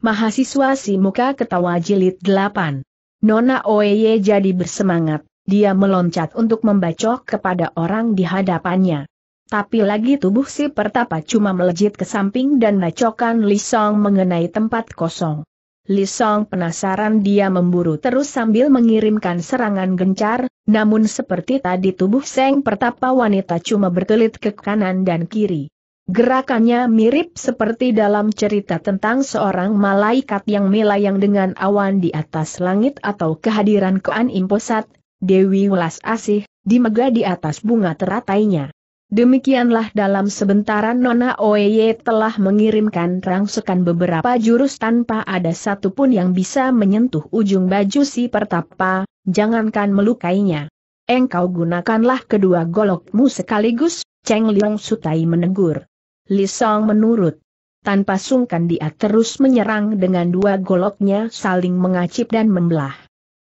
Mahasiswa si muka ketawa jilid 8. Nona Oeye jadi bersemangat, dia meloncat untuk membacok kepada orang di hadapannya. Tapi lagi tubuh si pertapa cuma melejit ke samping dan nacokan Lisong mengenai tempat kosong. Lisong penasaran dia memburu terus sambil mengirimkan serangan gencar, namun seperti tadi tubuh Seng pertapa wanita cuma berkelit ke kanan dan kiri. Gerakannya mirip seperti dalam cerita tentang seorang malaikat yang melayang dengan awan di atas langit atau kehadiran Koan Imposat, Dewi Welas Asih, di mega di atas bunga teratainya. Demikianlah dalam sebentar Nona Oeye telah mengirimkan rangsukan beberapa jurus tanpa ada satupun yang bisa menyentuh ujung baju si pertapa, jangankan melukainya. Engkau gunakanlah kedua golokmu sekaligus, Cheng Liong Sutai menegur. Lisong menurut. Tanpa sungkan dia terus menyerang dengan dua goloknya saling mengacip dan membelah.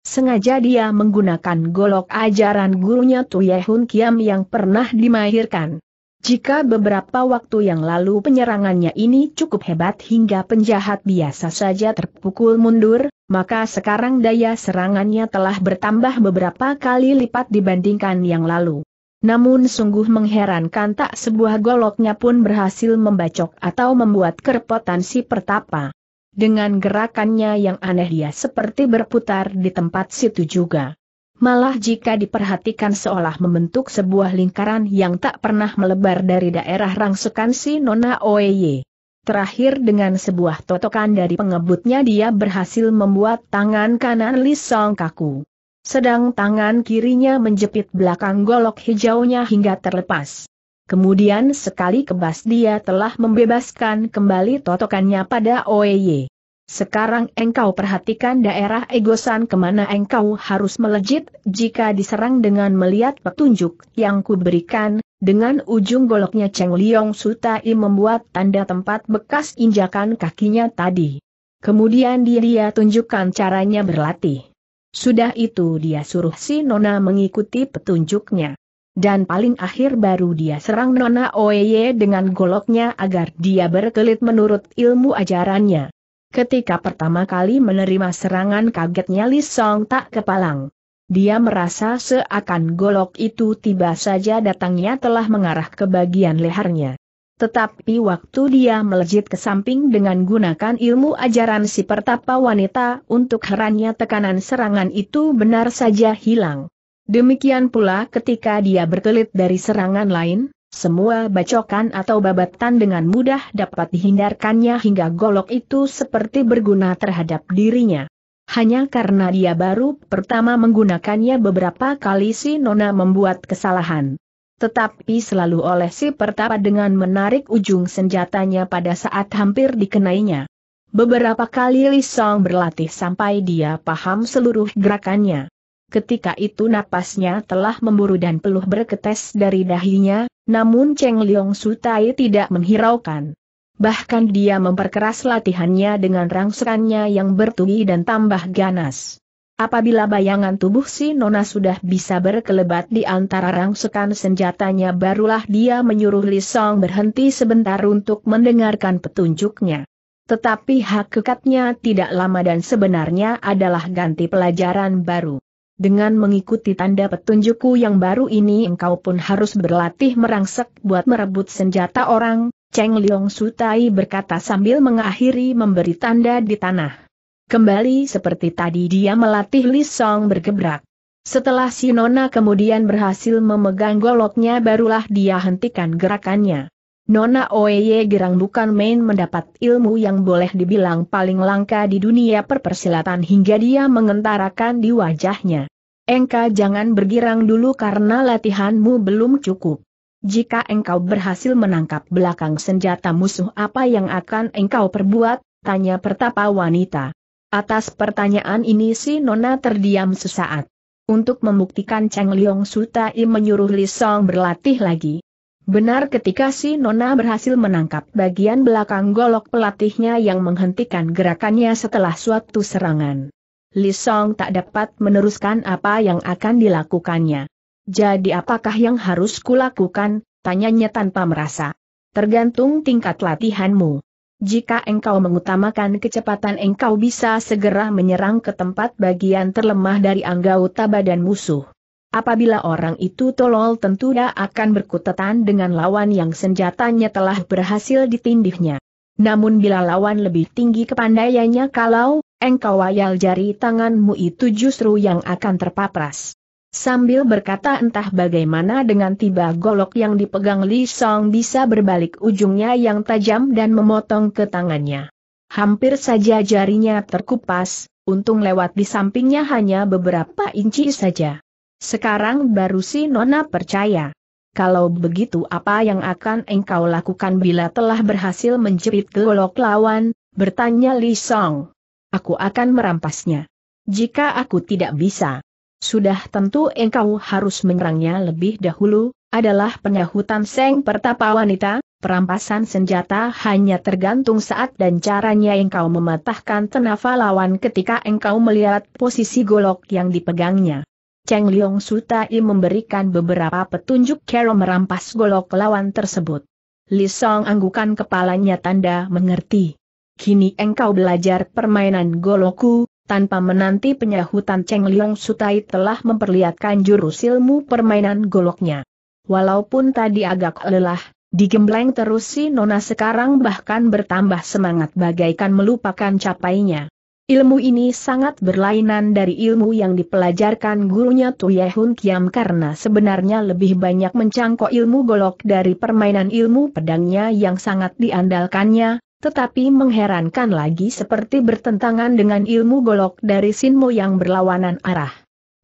Sengaja dia menggunakan golok ajaran gurunya Tuyehun Kiam yang pernah dimahirkan. Jika beberapa waktu yang lalu penyerangannya ini cukup hebat hingga penjahat biasa saja terpukul mundur, maka sekarang daya serangannya telah bertambah beberapa kali lipat dibandingkan yang lalu. Namun sungguh mengherankan tak sebuah goloknya pun berhasil membacok atau membuat kerepotan si pertapa. Dengan gerakannya yang aneh dia seperti berputar di tempat situ juga. Malah jika diperhatikan seolah membentuk sebuah lingkaran yang tak pernah melebar dari daerah rangsukan si Nona Oeye. Terakhir dengan sebuah totokan dari pengebutnya dia berhasil membuat tangan kanan Li Song kaku sedang tangan kirinya menjepit belakang golok hijaunya hingga terlepas. Kemudian sekali kebas dia telah membebaskan kembali totokannya pada Oeye. Sekarang engkau perhatikan daerah egosan kemana engkau harus melejit jika diserang dengan melihat petunjuk yang kuberikan, dengan ujung goloknya Cheng Liong Sutai membuat tanda tempat bekas injakan kakinya tadi. Kemudian dia, dia tunjukkan caranya berlatih. Sudah itu dia suruh si Nona mengikuti petunjuknya. Dan paling akhir baru dia serang Nona Oye dengan goloknya agar dia berkelit menurut ilmu ajarannya. Ketika pertama kali menerima serangan kagetnya Li Song tak kepalang. Dia merasa seakan golok itu tiba saja datangnya telah mengarah ke bagian lehernya. Tetapi waktu dia melejit ke samping dengan gunakan ilmu ajaran si pertapa wanita untuk herannya tekanan serangan itu benar saja hilang. Demikian pula ketika dia berkelit dari serangan lain, semua bacokan atau babatan dengan mudah dapat dihindarkannya hingga golok itu seperti berguna terhadap dirinya. Hanya karena dia baru pertama menggunakannya beberapa kali si Nona membuat kesalahan tetapi selalu oleh si pertapa dengan menarik ujung senjatanya pada saat hampir dikenainya. Beberapa kali Li Song berlatih sampai dia paham seluruh gerakannya. Ketika itu napasnya telah memburu dan peluh berketes dari dahinya, namun Cheng Liong Sutai tidak menghiraukan. Bahkan dia memperkeras latihannya dengan rangserannya yang bertubi dan tambah ganas. Apabila bayangan tubuh si Nona sudah bisa berkelebat di antara rangsekan senjatanya barulah dia menyuruh Li Song berhenti sebentar untuk mendengarkan petunjuknya. Tetapi hakikatnya tidak lama dan sebenarnya adalah ganti pelajaran baru. Dengan mengikuti tanda petunjukku yang baru ini engkau pun harus berlatih merangsek buat merebut senjata orang, Cheng Liong Sutai berkata sambil mengakhiri memberi tanda di tanah. Kembali seperti tadi dia melatih lisong Song bergebrak. Setelah si Nona kemudian berhasil memegang goloknya barulah dia hentikan gerakannya. Nona Oye Gerang bukan main mendapat ilmu yang boleh dibilang paling langka di dunia perpersilatan hingga dia mengentarakan di wajahnya. Engka jangan bergirang dulu karena latihanmu belum cukup. Jika engkau berhasil menangkap belakang senjata musuh apa yang akan engkau perbuat? Tanya pertapa wanita. Atas pertanyaan ini si Nona terdiam sesaat. Untuk membuktikan Cheng Liong Sutai menyuruh Li Song berlatih lagi. Benar ketika si Nona berhasil menangkap bagian belakang golok pelatihnya yang menghentikan gerakannya setelah suatu serangan. Li Song tak dapat meneruskan apa yang akan dilakukannya. Jadi apakah yang harus kulakukan, tanyanya tanpa merasa. Tergantung tingkat latihanmu. Jika engkau mengutamakan kecepatan engkau bisa segera menyerang ke tempat bagian terlemah dari anggota badan musuh. Apabila orang itu tolol tentu dia akan berkutatan dengan lawan yang senjatanya telah berhasil ditindihnya. Namun bila lawan lebih tinggi kepandaiannya kalau, engkau wayal jari tanganmu itu justru yang akan terpapras. Sambil berkata entah bagaimana dengan tiba golok yang dipegang Li Song bisa berbalik ujungnya yang tajam dan memotong ke tangannya. Hampir saja jarinya terkupas, untung lewat di sampingnya hanya beberapa inci saja. Sekarang baru si Nona percaya. Kalau begitu apa yang akan engkau lakukan bila telah berhasil menjerit golok lawan, bertanya Li Song. Aku akan merampasnya. Jika aku tidak bisa. Sudah tentu engkau harus menyerangnya lebih dahulu, adalah penyahutan Seng Pertapa Wanita, perampasan senjata hanya tergantung saat dan caranya engkau mematahkan tenafa lawan ketika engkau melihat posisi golok yang dipegangnya. Cheng Liong Sutai memberikan beberapa petunjuk cara merampas golok lawan tersebut. Li Song anggukan kepalanya tanda mengerti. Kini engkau belajar permainan goloku tanpa menanti penyahutan Cheng Liong Sutai telah memperlihatkan jurus ilmu permainan goloknya. Walaupun tadi agak lelah, digembleng terus si Nona sekarang bahkan bertambah semangat bagaikan melupakan capainya. Ilmu ini sangat berlainan dari ilmu yang dipelajarkan gurunya Tuye Hun Kiam karena sebenarnya lebih banyak mencangkok ilmu golok dari permainan ilmu pedangnya yang sangat diandalkannya, tetapi mengherankan lagi seperti bertentangan dengan ilmu golok dari Sinmo yang berlawanan arah.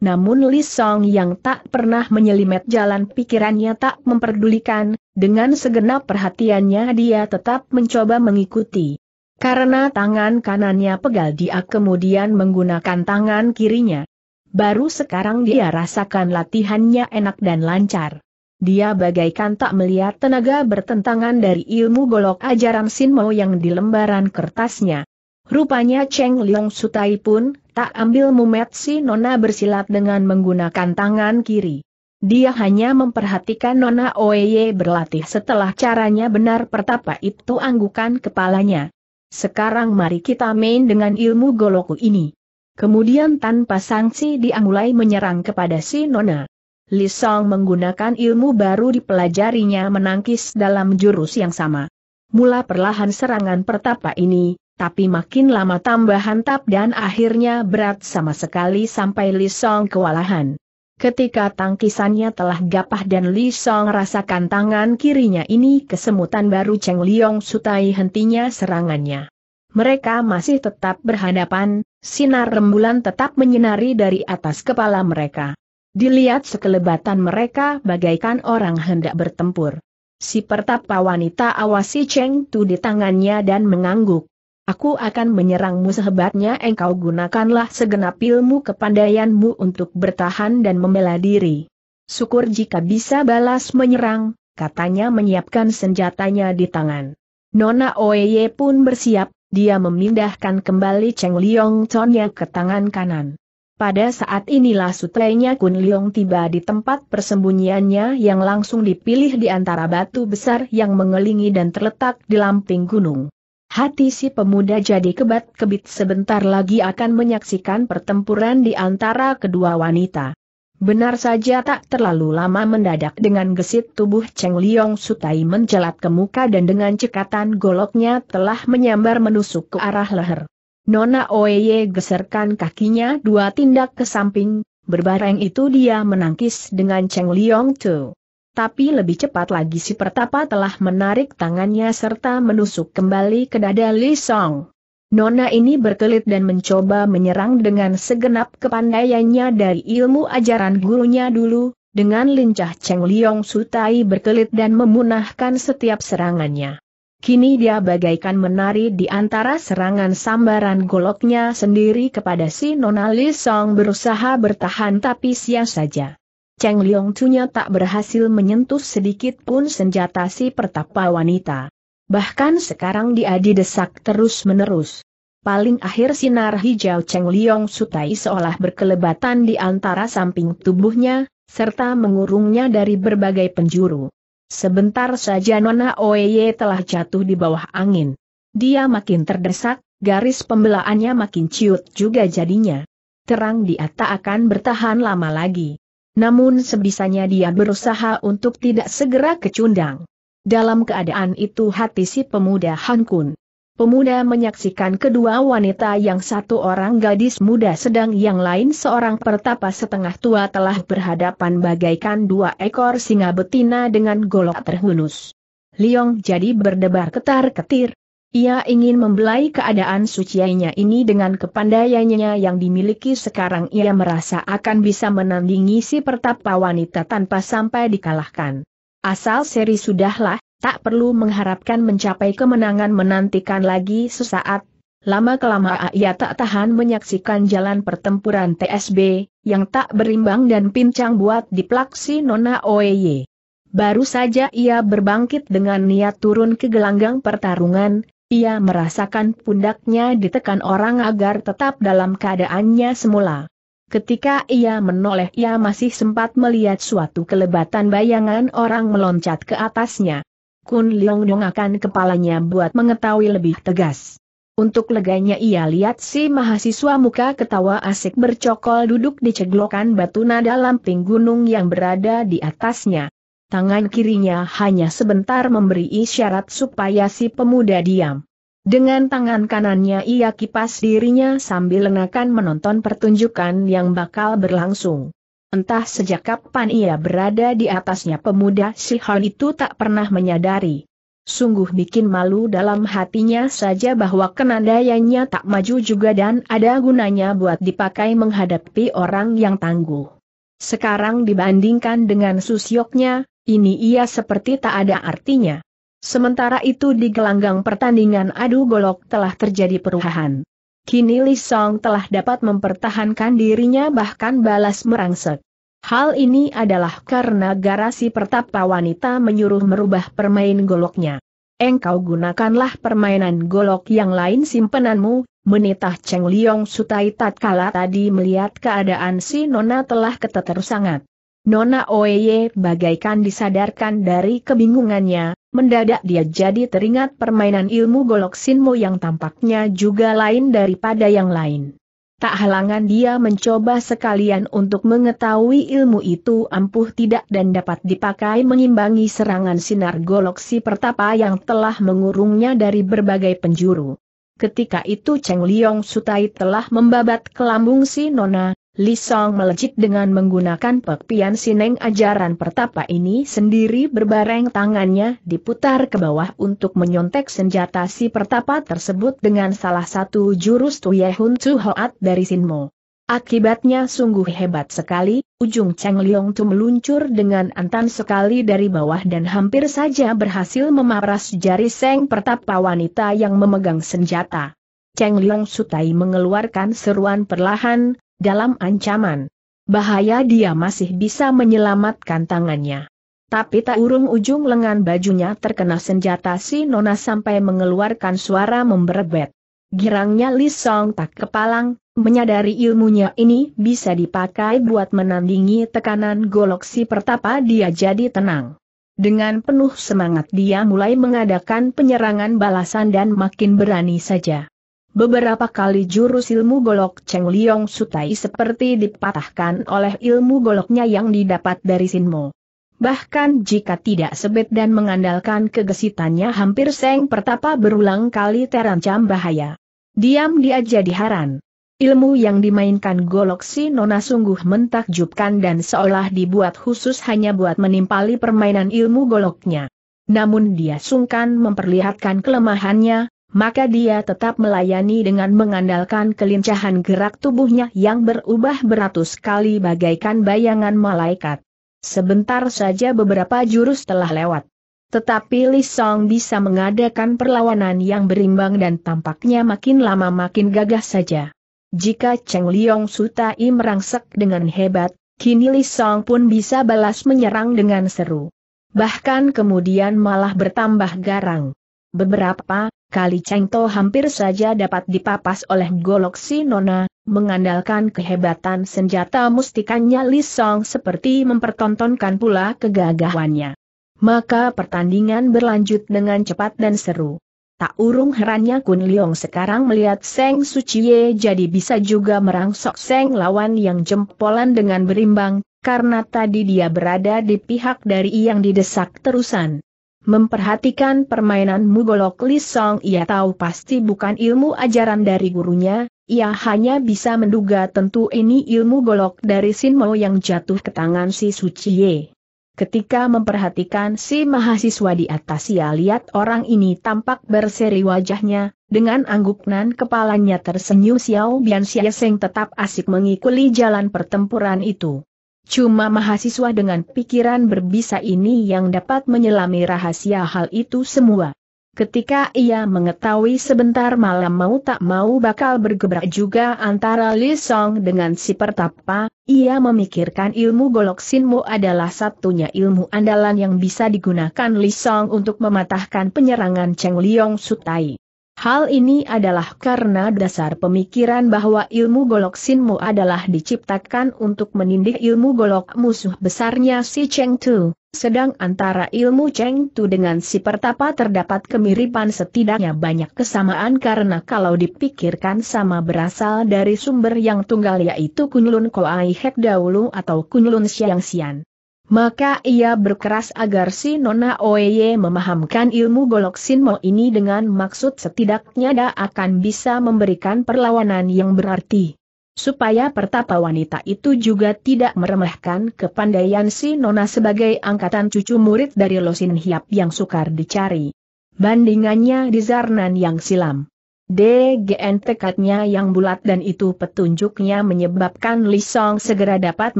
Namun Li Song yang tak pernah menyelimet jalan pikirannya tak memperdulikan, dengan segenap perhatiannya dia tetap mencoba mengikuti. Karena tangan kanannya pegal dia kemudian menggunakan tangan kirinya. Baru sekarang dia rasakan latihannya enak dan lancar dia bagaikan tak melihat tenaga bertentangan dari ilmu golok ajaran Sinmo yang di lembaran kertasnya. Rupanya Cheng Leong Sutai pun tak ambil mumet si Nona bersilat dengan menggunakan tangan kiri. Dia hanya memperhatikan Nona Oeye berlatih setelah caranya benar pertapa itu anggukan kepalanya. Sekarang mari kita main dengan ilmu goloku ini. Kemudian tanpa sanksi dia mulai menyerang kepada si Nona. Li Song menggunakan ilmu baru dipelajarinya menangkis dalam jurus yang sama. Mula perlahan serangan pertapa ini, tapi makin lama tambah hantap dan akhirnya berat sama sekali sampai Li Song kewalahan. Ketika tangkisannya telah gapah dan Li Song rasakan tangan kirinya ini kesemutan baru Cheng Liong sutai hentinya serangannya. Mereka masih tetap berhadapan, sinar rembulan tetap menyinari dari atas kepala mereka. Dilihat sekelebatan mereka bagaikan orang hendak bertempur. Si pertapa wanita awasi Cheng Tu di tangannya dan mengangguk. Aku akan menyerangmu sehebatnya engkau gunakanlah segenap ilmu kepandaianmu untuk bertahan dan membela diri. Syukur jika bisa balas menyerang, katanya menyiapkan senjatanya di tangan. Nona Oye pun bersiap, dia memindahkan kembali Cheng Liong Chonnya ke tangan kanan. Pada saat inilah sutrenya Kun Leong tiba di tempat persembunyiannya yang langsung dipilih di antara batu besar yang mengelilingi dan terletak di lamping gunung. Hati si pemuda jadi kebat-kebit sebentar lagi akan menyaksikan pertempuran di antara kedua wanita. Benar saja tak terlalu lama mendadak dengan gesit tubuh Cheng Liong Sutai menjelat ke muka dan dengan cekatan goloknya telah menyambar menusuk ke arah leher. Nona Oye geserkan kakinya dua tindak ke samping, berbareng itu dia menangkis dengan Cheng Liong Tu. Tapi lebih cepat lagi si pertapa telah menarik tangannya serta menusuk kembali ke dada Li Song. Nona ini berkelit dan mencoba menyerang dengan segenap kepandaiannya dari ilmu ajaran gurunya dulu, dengan lincah Cheng Liong Sutai berkelit dan memunahkan setiap serangannya. Kini dia bagaikan menari di antara serangan sambaran goloknya sendiri kepada si Nona Li Song berusaha bertahan tapi sia saja. Cheng Liong Tunya tak berhasil menyentuh sedikit pun senjata si pertapa wanita. Bahkan sekarang dia didesak terus-menerus. Paling akhir sinar hijau Cheng Liong Sutai seolah berkelebatan di antara samping tubuhnya, serta mengurungnya dari berbagai penjuru. Sebentar saja Nona Oye telah jatuh di bawah angin. Dia makin terdesak, garis pembelaannya makin ciut juga jadinya. Terang dia tak akan bertahan lama lagi. Namun sebisanya dia berusaha untuk tidak segera kecundang. Dalam keadaan itu hati si pemuda Hankun Pemuda menyaksikan kedua wanita yang satu orang gadis muda sedang yang lain seorang pertapa setengah tua telah berhadapan bagaikan dua ekor singa betina dengan golok terhunus. Liong jadi berdebar ketar-ketir. Ia ingin membelai keadaan suciainya ini dengan kepandaiannya yang dimiliki sekarang ia merasa akan bisa menandingi si pertapa wanita tanpa sampai dikalahkan. Asal seri sudahlah, tak perlu mengharapkan mencapai kemenangan menantikan lagi sesaat. Lama-kelamaan ia tak tahan menyaksikan jalan pertempuran TSB, yang tak berimbang dan pincang buat diplaksi Nona Oeye. Baru saja ia berbangkit dengan niat turun ke gelanggang pertarungan, ia merasakan pundaknya ditekan orang agar tetap dalam keadaannya semula. Ketika ia menoleh ia masih sempat melihat suatu kelebatan bayangan orang meloncat ke atasnya. Kun Leong akan kepalanya buat mengetahui lebih tegas. Untuk leganya ia lihat si mahasiswa muka ketawa asik bercokol duduk di ceglokan batu nada lamping gunung yang berada di atasnya. Tangan kirinya hanya sebentar memberi isyarat supaya si pemuda diam. Dengan tangan kanannya ia kipas dirinya sambil lenakan menonton pertunjukan yang bakal berlangsung. Entah sejak kapan ia berada di atasnya pemuda si itu tak pernah menyadari. Sungguh bikin malu dalam hatinya saja bahwa kenandayannya tak maju juga dan ada gunanya buat dipakai menghadapi orang yang tangguh. Sekarang dibandingkan dengan susyoknya, ini ia seperti tak ada artinya. Sementara itu di gelanggang pertandingan adu golok telah terjadi perubahan. Kini Li Song telah dapat mempertahankan dirinya bahkan balas merangsek. Hal ini adalah karena garasi pertapa wanita menyuruh merubah permain goloknya. Engkau gunakanlah permainan golok yang lain simpenanmu, menitah Cheng Liong Sutai tatkala tadi melihat keadaan si Nona telah keteter sangat. Nona Oeye bagaikan disadarkan dari kebingungannya, Mendadak dia jadi teringat permainan ilmu golok sinmo yang tampaknya juga lain daripada yang lain. Tak halangan dia mencoba sekalian untuk mengetahui ilmu itu ampuh tidak dan dapat dipakai mengimbangi serangan sinar golok si pertapa yang telah mengurungnya dari berbagai penjuru. Ketika itu Cheng Liong Sutai telah membabat kelambung si Nona, Li Song melejit dengan menggunakan pepian sineng ajaran pertapa ini sendiri berbareng tangannya diputar ke bawah untuk menyontek senjata si pertapa tersebut dengan salah satu jurus Tuyehun Tsu Hoat dari Sinmo. Akibatnya sungguh hebat sekali, ujung Cheng Liong Tu meluncur dengan antan sekali dari bawah dan hampir saja berhasil memaras jari Seng Pertapa wanita yang memegang senjata. Cheng Liong Sutai mengeluarkan seruan perlahan, dalam ancaman. Bahaya dia masih bisa menyelamatkan tangannya. Tapi tak urung ujung lengan bajunya terkena senjata si Nona sampai mengeluarkan suara memberebet. Girangnya Li Song tak kepalang, menyadari ilmunya ini bisa dipakai buat menandingi tekanan golok si pertapa dia jadi tenang. Dengan penuh semangat dia mulai mengadakan penyerangan balasan dan makin berani saja. Beberapa kali jurus ilmu golok Cheng Liong Sutai seperti dipatahkan oleh ilmu goloknya yang didapat dari Sinmo. Bahkan jika tidak sebet dan mengandalkan kegesitannya hampir Seng Pertapa berulang kali terancam bahaya. Diam dia jadi haran. Ilmu yang dimainkan golok si Nona sungguh mentakjubkan dan seolah dibuat khusus hanya buat menimpali permainan ilmu goloknya. Namun dia sungkan memperlihatkan kelemahannya, maka dia tetap melayani dengan mengandalkan kelincahan gerak tubuhnya yang berubah beratus kali bagaikan bayangan malaikat. Sebentar saja beberapa jurus telah lewat. Tetapi Li Song bisa mengadakan perlawanan yang berimbang dan tampaknya makin lama makin gagah saja. Jika Cheng Liong Sutai merangsek dengan hebat, kini Li Song pun bisa balas menyerang dengan seru. Bahkan kemudian malah bertambah garang. Beberapa, Kali Cengto hampir saja dapat dipapas oleh golok si Nona, mengandalkan kehebatan senjata mustikanya Li Song seperti mempertontonkan pula kegagahannya. Maka pertandingan berlanjut dengan cepat dan seru. Tak urung herannya Kun Leong sekarang melihat Seng Suciye jadi bisa juga merangsok Seng lawan yang jempolan dengan berimbang, karena tadi dia berada di pihak dari yang didesak terusan. Memperhatikan permainan Mugolok Lisong ia tahu pasti bukan ilmu ajaran dari gurunya, ia hanya bisa menduga tentu ini ilmu golok dari Sinmo yang jatuh ke tangan si Suciye. Ketika memperhatikan si mahasiswa di atas ia lihat orang ini tampak berseri wajahnya, dengan anggukan kepalanya tersenyum Xiao Bian Seng tetap asik mengikuli jalan pertempuran itu. Cuma mahasiswa dengan pikiran berbisa ini yang dapat menyelami rahasia hal itu semua. Ketika ia mengetahui sebentar malam mau tak mau bakal bergebrak juga antara Li Song dengan si pertapa, ia memikirkan ilmu golok sinmu adalah satunya ilmu andalan yang bisa digunakan Li Song untuk mematahkan penyerangan Cheng Liong Sutai. Hal ini adalah karena dasar pemikiran bahwa ilmu golok sinmu adalah diciptakan untuk menindih ilmu golok musuh besarnya si Cheng Tu, sedang antara ilmu Cheng Tu dengan si pertapa terdapat kemiripan setidaknya banyak kesamaan karena kalau dipikirkan sama berasal dari sumber yang tunggal yaitu Kunlun Koai Hek Daulu atau Kunlun Siang Si'an. Maka ia berkeras agar si Nona Oye memahamkan ilmu golok sinmo ini dengan maksud setidaknya dia akan bisa memberikan perlawanan yang berarti. Supaya pertapa wanita itu juga tidak meremehkan kepandaian si Nona sebagai angkatan cucu murid dari Losin Hiap yang sukar dicari. Bandingannya di Zarnan yang silam. DGN tekadnya yang bulat dan itu petunjuknya menyebabkan Li Song segera dapat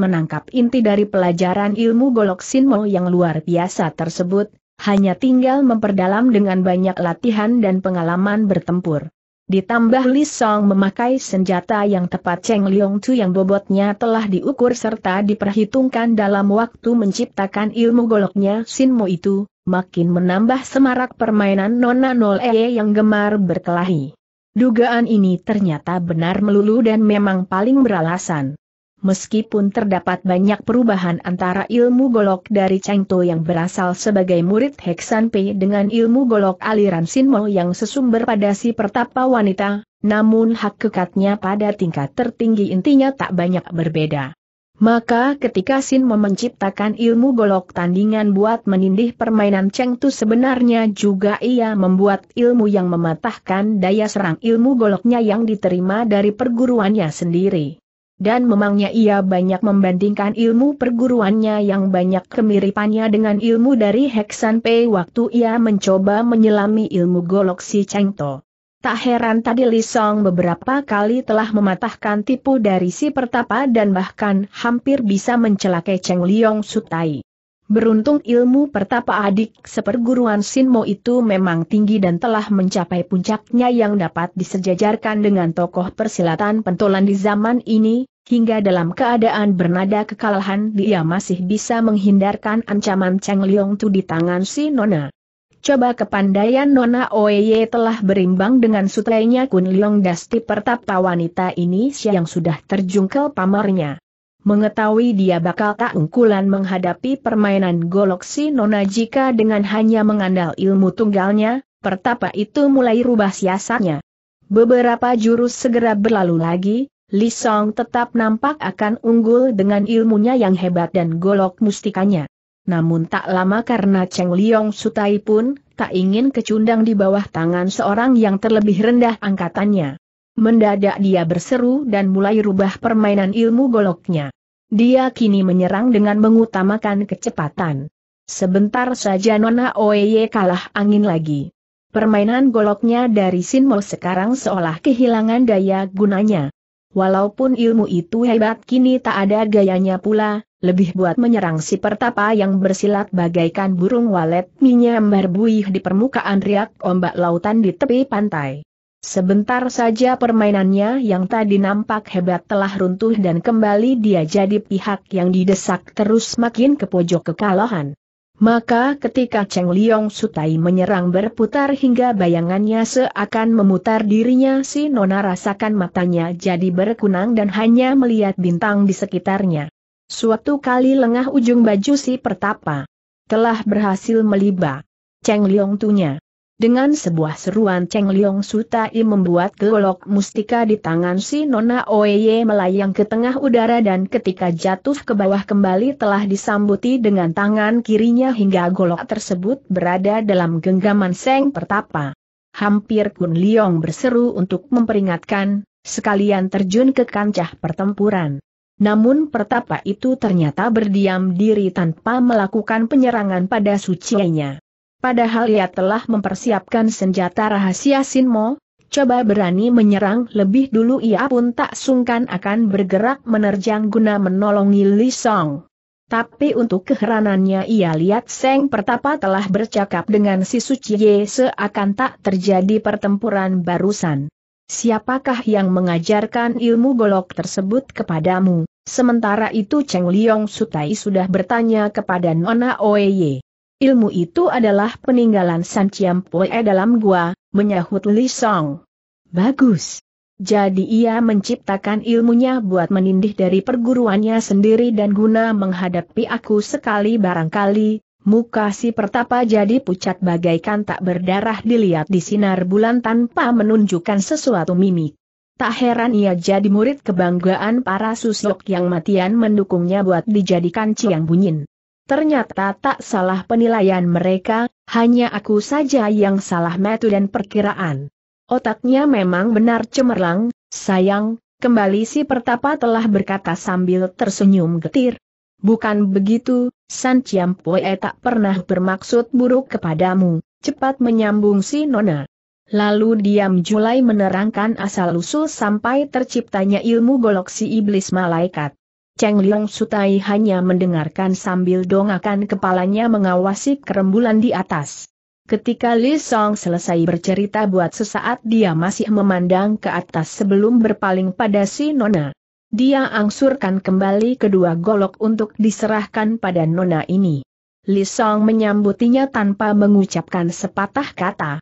menangkap inti dari pelajaran ilmu golok Sinmo yang luar biasa tersebut, hanya tinggal memperdalam dengan banyak latihan dan pengalaman bertempur. Ditambah Li Song memakai senjata yang tepat Cheng Liong Chu yang bobotnya telah diukur serta diperhitungkan dalam waktu menciptakan ilmu goloknya Sinmo itu, makin menambah semarak permainan Nona Nol E yang gemar berkelahi. Dugaan ini ternyata benar melulu dan memang paling beralasan. Meskipun terdapat banyak perubahan antara ilmu golok dari Chengto yang berasal sebagai murid Heksan Pei dengan ilmu golok aliran Sinmo yang sesumber pada si pertapa wanita, namun hak kekatnya pada tingkat tertinggi intinya tak banyak berbeda. Maka ketika Sin memenciptakan ilmu golok tandingan buat menindih permainan Cheng Tu sebenarnya juga ia membuat ilmu yang mematahkan daya serang ilmu goloknya yang diterima dari perguruannya sendiri. Dan memangnya ia banyak membandingkan ilmu perguruannya yang banyak kemiripannya dengan ilmu dari Heksan Pei waktu ia mencoba menyelami ilmu golok si Cheng To. Tak heran tadi Lisong beberapa kali telah mematahkan tipu dari si pertapa dan bahkan hampir bisa mencelakai Cheng Liong Sutai. Beruntung ilmu pertapa adik seperguruan Sinmo itu memang tinggi dan telah mencapai puncaknya yang dapat disejajarkan dengan tokoh persilatan pentolan di zaman ini, hingga dalam keadaan bernada kekalahan dia masih bisa menghindarkan ancaman Cheng Liong Tu di tangan si Nona. Coba kepandaian Nona Oye telah berimbang dengan sutrenya Kun Leong Dasti pertapa wanita ini yang sudah terjungkel pamarnya. Mengetahui dia bakal tak ungkulan menghadapi permainan golok si Nona jika dengan hanya mengandal ilmu tunggalnya, pertapa itu mulai rubah siasatnya. Beberapa jurus segera berlalu lagi, Li Song tetap nampak akan unggul dengan ilmunya yang hebat dan golok mustikanya. Namun tak lama karena Cheng Liong Sutai pun, tak ingin kecundang di bawah tangan seorang yang terlebih rendah angkatannya. Mendadak dia berseru dan mulai rubah permainan ilmu goloknya. Dia kini menyerang dengan mengutamakan kecepatan. Sebentar saja Nona Oeye kalah angin lagi. Permainan goloknya dari Sinmo sekarang seolah kehilangan daya gunanya. Walaupun ilmu itu hebat kini tak ada gayanya pula, lebih buat menyerang si pertapa yang bersilat bagaikan burung walet minyam buih di permukaan riak ombak lautan di tepi pantai. Sebentar saja permainannya yang tadi nampak hebat telah runtuh dan kembali dia jadi pihak yang didesak terus makin ke pojok kekalahan. Maka ketika Cheng Liong Sutai menyerang berputar hingga bayangannya seakan memutar dirinya si Nona rasakan matanya jadi berkunang dan hanya melihat bintang di sekitarnya. Suatu kali lengah ujung baju si pertapa telah berhasil meliba. Cheng Liong tunya. Dengan sebuah seruan Cheng Liong Sutai membuat golok mustika di tangan si Nona Oeye melayang ke tengah udara dan ketika jatuh ke bawah kembali telah disambuti dengan tangan kirinya hingga golok tersebut berada dalam genggaman Seng Pertapa. Hampir Kun Liong berseru untuk memperingatkan, sekalian terjun ke kancah pertempuran. Namun Pertapa itu ternyata berdiam diri tanpa melakukan penyerangan pada sucinya. Padahal ia telah mempersiapkan senjata rahasia Sinmo, coba berani menyerang lebih dulu ia pun tak sungkan akan bergerak menerjang guna menolongi Li Song. Tapi untuk keheranannya ia lihat Seng Pertapa telah bercakap dengan si Suci Ye seakan tak terjadi pertempuran barusan. Siapakah yang mengajarkan ilmu golok tersebut kepadamu? Sementara itu Cheng Liong Sutai sudah bertanya kepada Nona Oye. Ilmu itu adalah peninggalan San Chiam Pue dalam gua, menyahut Li Song. Bagus. Jadi ia menciptakan ilmunya buat menindih dari perguruannya sendiri dan guna menghadapi aku sekali barangkali, muka si pertapa jadi pucat bagaikan tak berdarah dilihat di sinar bulan tanpa menunjukkan sesuatu mimik. Tak heran ia jadi murid kebanggaan para susuk yang matian mendukungnya buat dijadikan Ciang Bunyin. Ternyata tak salah penilaian mereka, hanya aku saja yang salah metu dan perkiraan. Otaknya memang benar cemerlang, sayang, kembali si pertapa telah berkata sambil tersenyum getir. Bukan begitu, San Ciampue tak pernah bermaksud buruk kepadamu, cepat menyambung si Nona. Lalu diam Julai menerangkan asal-usul sampai terciptanya ilmu golok si iblis malaikat. Cheng Liong Sutai hanya mendengarkan sambil dongakan kepalanya mengawasi kerembulan di atas. Ketika Li Song selesai bercerita buat sesaat dia masih memandang ke atas sebelum berpaling pada si Nona. Dia angsurkan kembali kedua golok untuk diserahkan pada Nona ini. Li Song menyambutinya tanpa mengucapkan sepatah kata.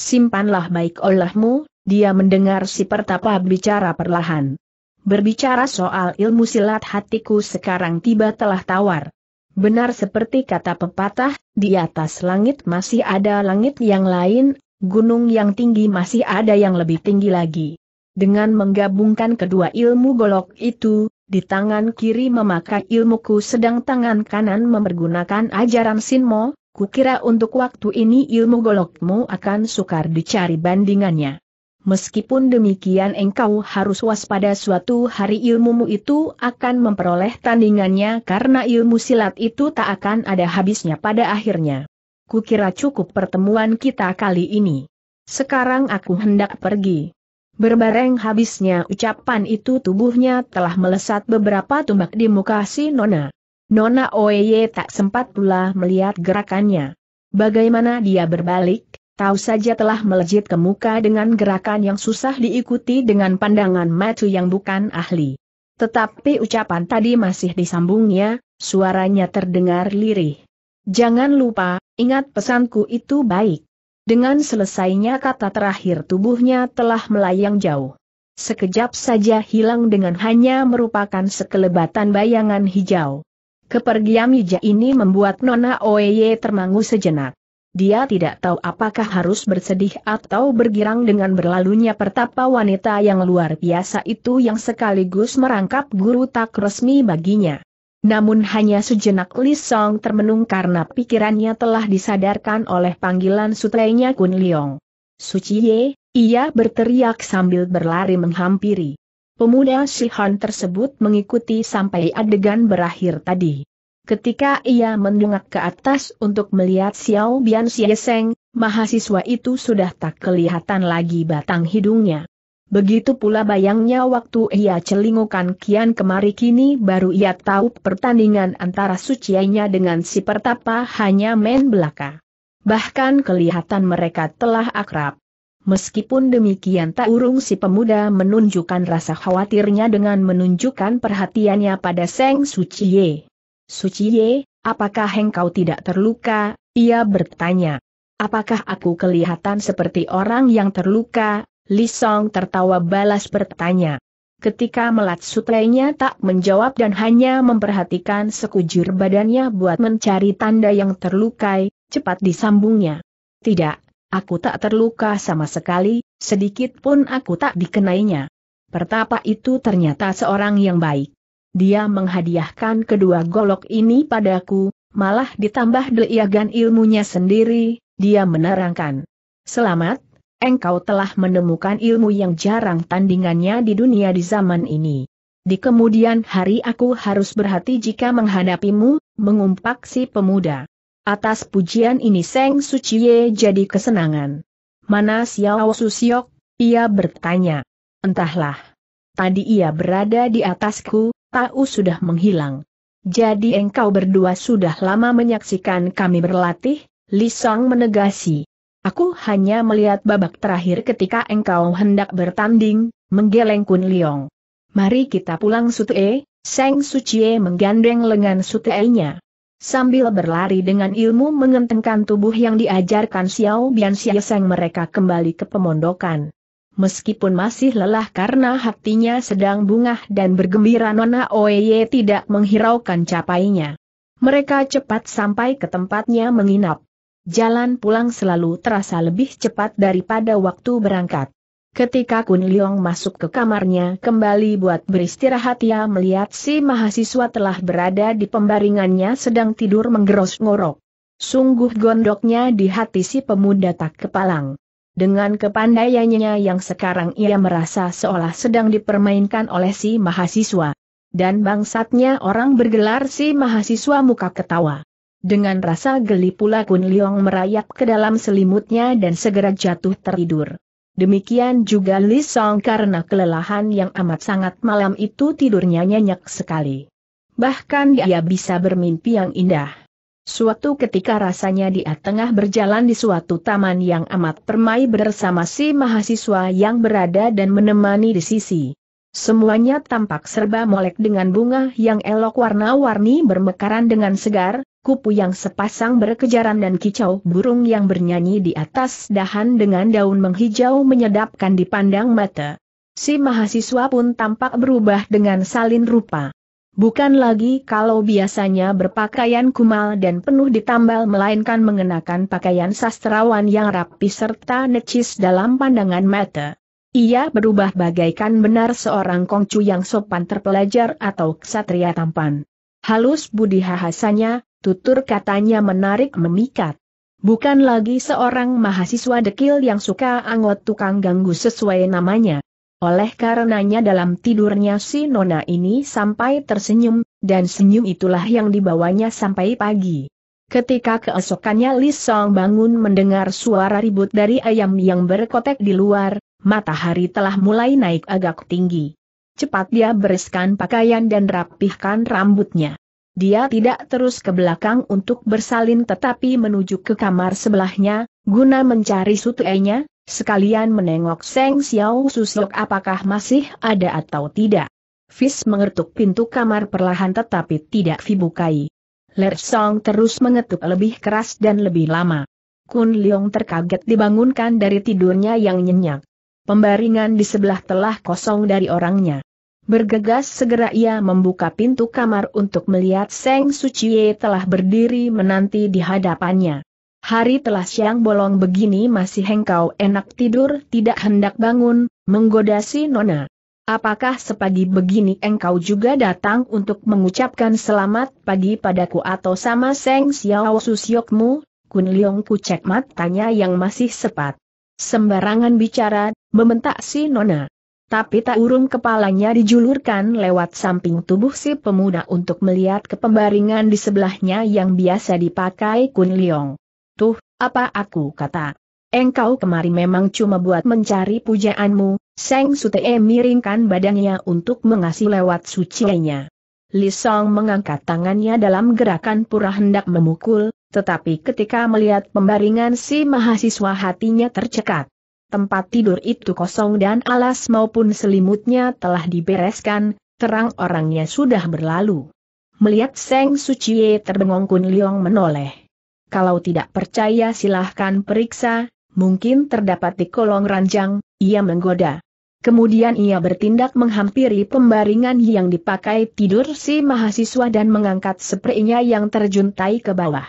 Simpanlah baik olehmu, dia mendengar si pertapa bicara perlahan. Berbicara soal ilmu silat hatiku sekarang tiba telah tawar. Benar seperti kata pepatah, di atas langit masih ada langit yang lain, gunung yang tinggi masih ada yang lebih tinggi lagi. Dengan menggabungkan kedua ilmu golok itu, di tangan kiri memakai ilmuku sedang tangan kanan mempergunakan ajaran Sinmo, kukira untuk waktu ini ilmu golokmu akan sukar dicari bandingannya. Meskipun demikian engkau harus waspada suatu hari ilmumu itu akan memperoleh tandingannya karena ilmu silat itu tak akan ada habisnya pada akhirnya. Kukira cukup pertemuan kita kali ini. Sekarang aku hendak pergi. Berbareng habisnya ucapan itu tubuhnya telah melesat beberapa tumbak di muka si Nona. Nona Oeye tak sempat pula melihat gerakannya. Bagaimana dia berbalik, Tahu saja telah melejit ke muka dengan gerakan yang susah diikuti dengan pandangan matu yang bukan ahli. Tetapi ucapan tadi masih disambungnya, suaranya terdengar lirih. Jangan lupa, ingat pesanku itu baik. Dengan selesainya kata terakhir tubuhnya telah melayang jauh. Sekejap saja hilang dengan hanya merupakan sekelebatan bayangan hijau. Kepergian Mija ini membuat Nona Oeye termangu sejenak. Dia tidak tahu apakah harus bersedih atau bergirang dengan berlalunya pertapa wanita yang luar biasa itu yang sekaligus merangkap guru tak resmi baginya. Namun hanya sejenak Li Song termenung karena pikirannya telah disadarkan oleh panggilan sutrenya Kun Liong. Suci Ye, ia berteriak sambil berlari menghampiri. Pemuda Shihan tersebut mengikuti sampai adegan berakhir tadi. Ketika ia mendongak ke atas untuk melihat Xiao Bian Xieseng, mahasiswa itu sudah tak kelihatan lagi batang hidungnya. Begitu pula bayangnya waktu ia celingukan kian kemari kini baru ia tahu pertandingan antara sucianya dengan si pertapa hanya main belaka. Bahkan kelihatan mereka telah akrab. Meskipun demikian tak urung si pemuda menunjukkan rasa khawatirnya dengan menunjukkan perhatiannya pada Seng Suciye. Suci Ye, apakah engkau tidak terluka? Ia bertanya. Apakah aku kelihatan seperti orang yang terluka? Li Song tertawa balas bertanya. Ketika melat sutlainya tak menjawab dan hanya memperhatikan sekujur badannya buat mencari tanda yang terlukai, cepat disambungnya. Tidak, aku tak terluka sama sekali, sedikit pun aku tak dikenainya. Pertapa itu ternyata seorang yang baik dia menghadiahkan kedua golok ini padaku, malah ditambah deliagan ilmunya sendiri, dia menerangkan. Selamat, engkau telah menemukan ilmu yang jarang tandingannya di dunia di zaman ini. Di kemudian hari aku harus berhati jika menghadapimu, mengumpak si pemuda. Atas pujian ini Seng Suciye jadi kesenangan. Mana Xiao Susiok? Ia bertanya. Entahlah. Tadi ia berada di atasku, Tahu sudah menghilang. Jadi engkau berdua sudah lama menyaksikan kami berlatih, Li Song menegasi. Aku hanya melihat babak terakhir ketika engkau hendak bertanding, menggeleng Kun Liong. Mari kita pulang Sute, Seng Sucie menggandeng lengan sute nya Sambil berlari dengan ilmu mengentengkan tubuh yang diajarkan Xiao Bian Xia Seng mereka kembali ke pemondokan. Meskipun masih lelah karena hatinya sedang bungah dan bergembira Nona Oeye tidak menghiraukan capainya. Mereka cepat sampai ke tempatnya menginap. Jalan pulang selalu terasa lebih cepat daripada waktu berangkat. Ketika Kun Leong masuk ke kamarnya kembali buat beristirahat ia melihat si mahasiswa telah berada di pembaringannya sedang tidur menggeros ngorok. Sungguh gondoknya di hati si pemuda tak kepalang. Dengan kepandaiannya yang sekarang ia merasa seolah sedang dipermainkan oleh si mahasiswa. Dan bangsatnya orang bergelar si mahasiswa muka ketawa. Dengan rasa geli pula Kun Liong merayap ke dalam selimutnya dan segera jatuh tertidur. Demikian juga Li Song karena kelelahan yang amat sangat malam itu tidurnya nyenyak sekali. Bahkan dia bisa bermimpi yang indah. Suatu ketika rasanya dia tengah berjalan di suatu taman yang amat permai bersama si mahasiswa yang berada dan menemani di sisi. Semuanya tampak serba molek dengan bunga yang elok warna-warni bermekaran dengan segar, kupu yang sepasang berkejaran dan kicau burung yang bernyanyi di atas dahan dengan daun menghijau menyedapkan dipandang mata. Si mahasiswa pun tampak berubah dengan salin rupa. Bukan lagi kalau biasanya berpakaian kumal dan penuh ditambal melainkan mengenakan pakaian sastrawan yang rapi serta necis dalam pandangan mata. Ia berubah bagaikan benar seorang kongcu yang sopan terpelajar atau ksatria tampan. Halus budi hahasanya, tutur katanya menarik memikat. Bukan lagi seorang mahasiswa dekil yang suka anggota tukang ganggu sesuai namanya. Oleh karenanya dalam tidurnya si nona ini sampai tersenyum, dan senyum itulah yang dibawanya sampai pagi. Ketika keesokannya Li Song bangun mendengar suara ribut dari ayam yang berkotek di luar, matahari telah mulai naik agak tinggi. Cepat dia bereskan pakaian dan rapihkan rambutnya. Dia tidak terus ke belakang untuk bersalin tetapi menuju ke kamar sebelahnya, guna mencari sutenya Sekalian menengok Seng Xiao Susok apakah masih ada atau tidak. Fis mengetuk pintu kamar perlahan tetapi tidak dibukai. Ler Song terus mengetuk lebih keras dan lebih lama. Kun Leong terkaget dibangunkan dari tidurnya yang nyenyak. Pembaringan di sebelah telah kosong dari orangnya. Bergegas segera ia membuka pintu kamar untuk melihat Seng Suciye telah berdiri menanti di hadapannya. Hari telah siang bolong begini masih hengkau enak tidur tidak hendak bangun, menggoda si Nona. Apakah sepagi begini engkau juga datang untuk mengucapkan selamat pagi padaku atau sama Seng Xiao Susyokmu? Kun Liong ku cek matanya yang masih sepat. Sembarangan bicara, membentak si Nona. Tapi tak urung kepalanya dijulurkan lewat samping tubuh si pemuda untuk melihat kepembaringan di sebelahnya yang biasa dipakai Kun Liong. Tuh, apa aku kata? Engkau kemari memang cuma buat mencari pujaanmu, Seng Sutee miringkan badannya untuk mengasih lewat sucinya. Li Song mengangkat tangannya dalam gerakan pura hendak memukul, tetapi ketika melihat pembaringan si mahasiswa hatinya tercekat. Tempat tidur itu kosong dan alas maupun selimutnya telah dibereskan, terang orangnya sudah berlalu. Melihat Seng Suciye terbengong Kun Liong menoleh kalau tidak percaya silahkan periksa, mungkin terdapat di kolong ranjang, ia menggoda. Kemudian ia bertindak menghampiri pembaringan yang dipakai tidur si mahasiswa dan mengangkat spraynya yang terjuntai ke bawah.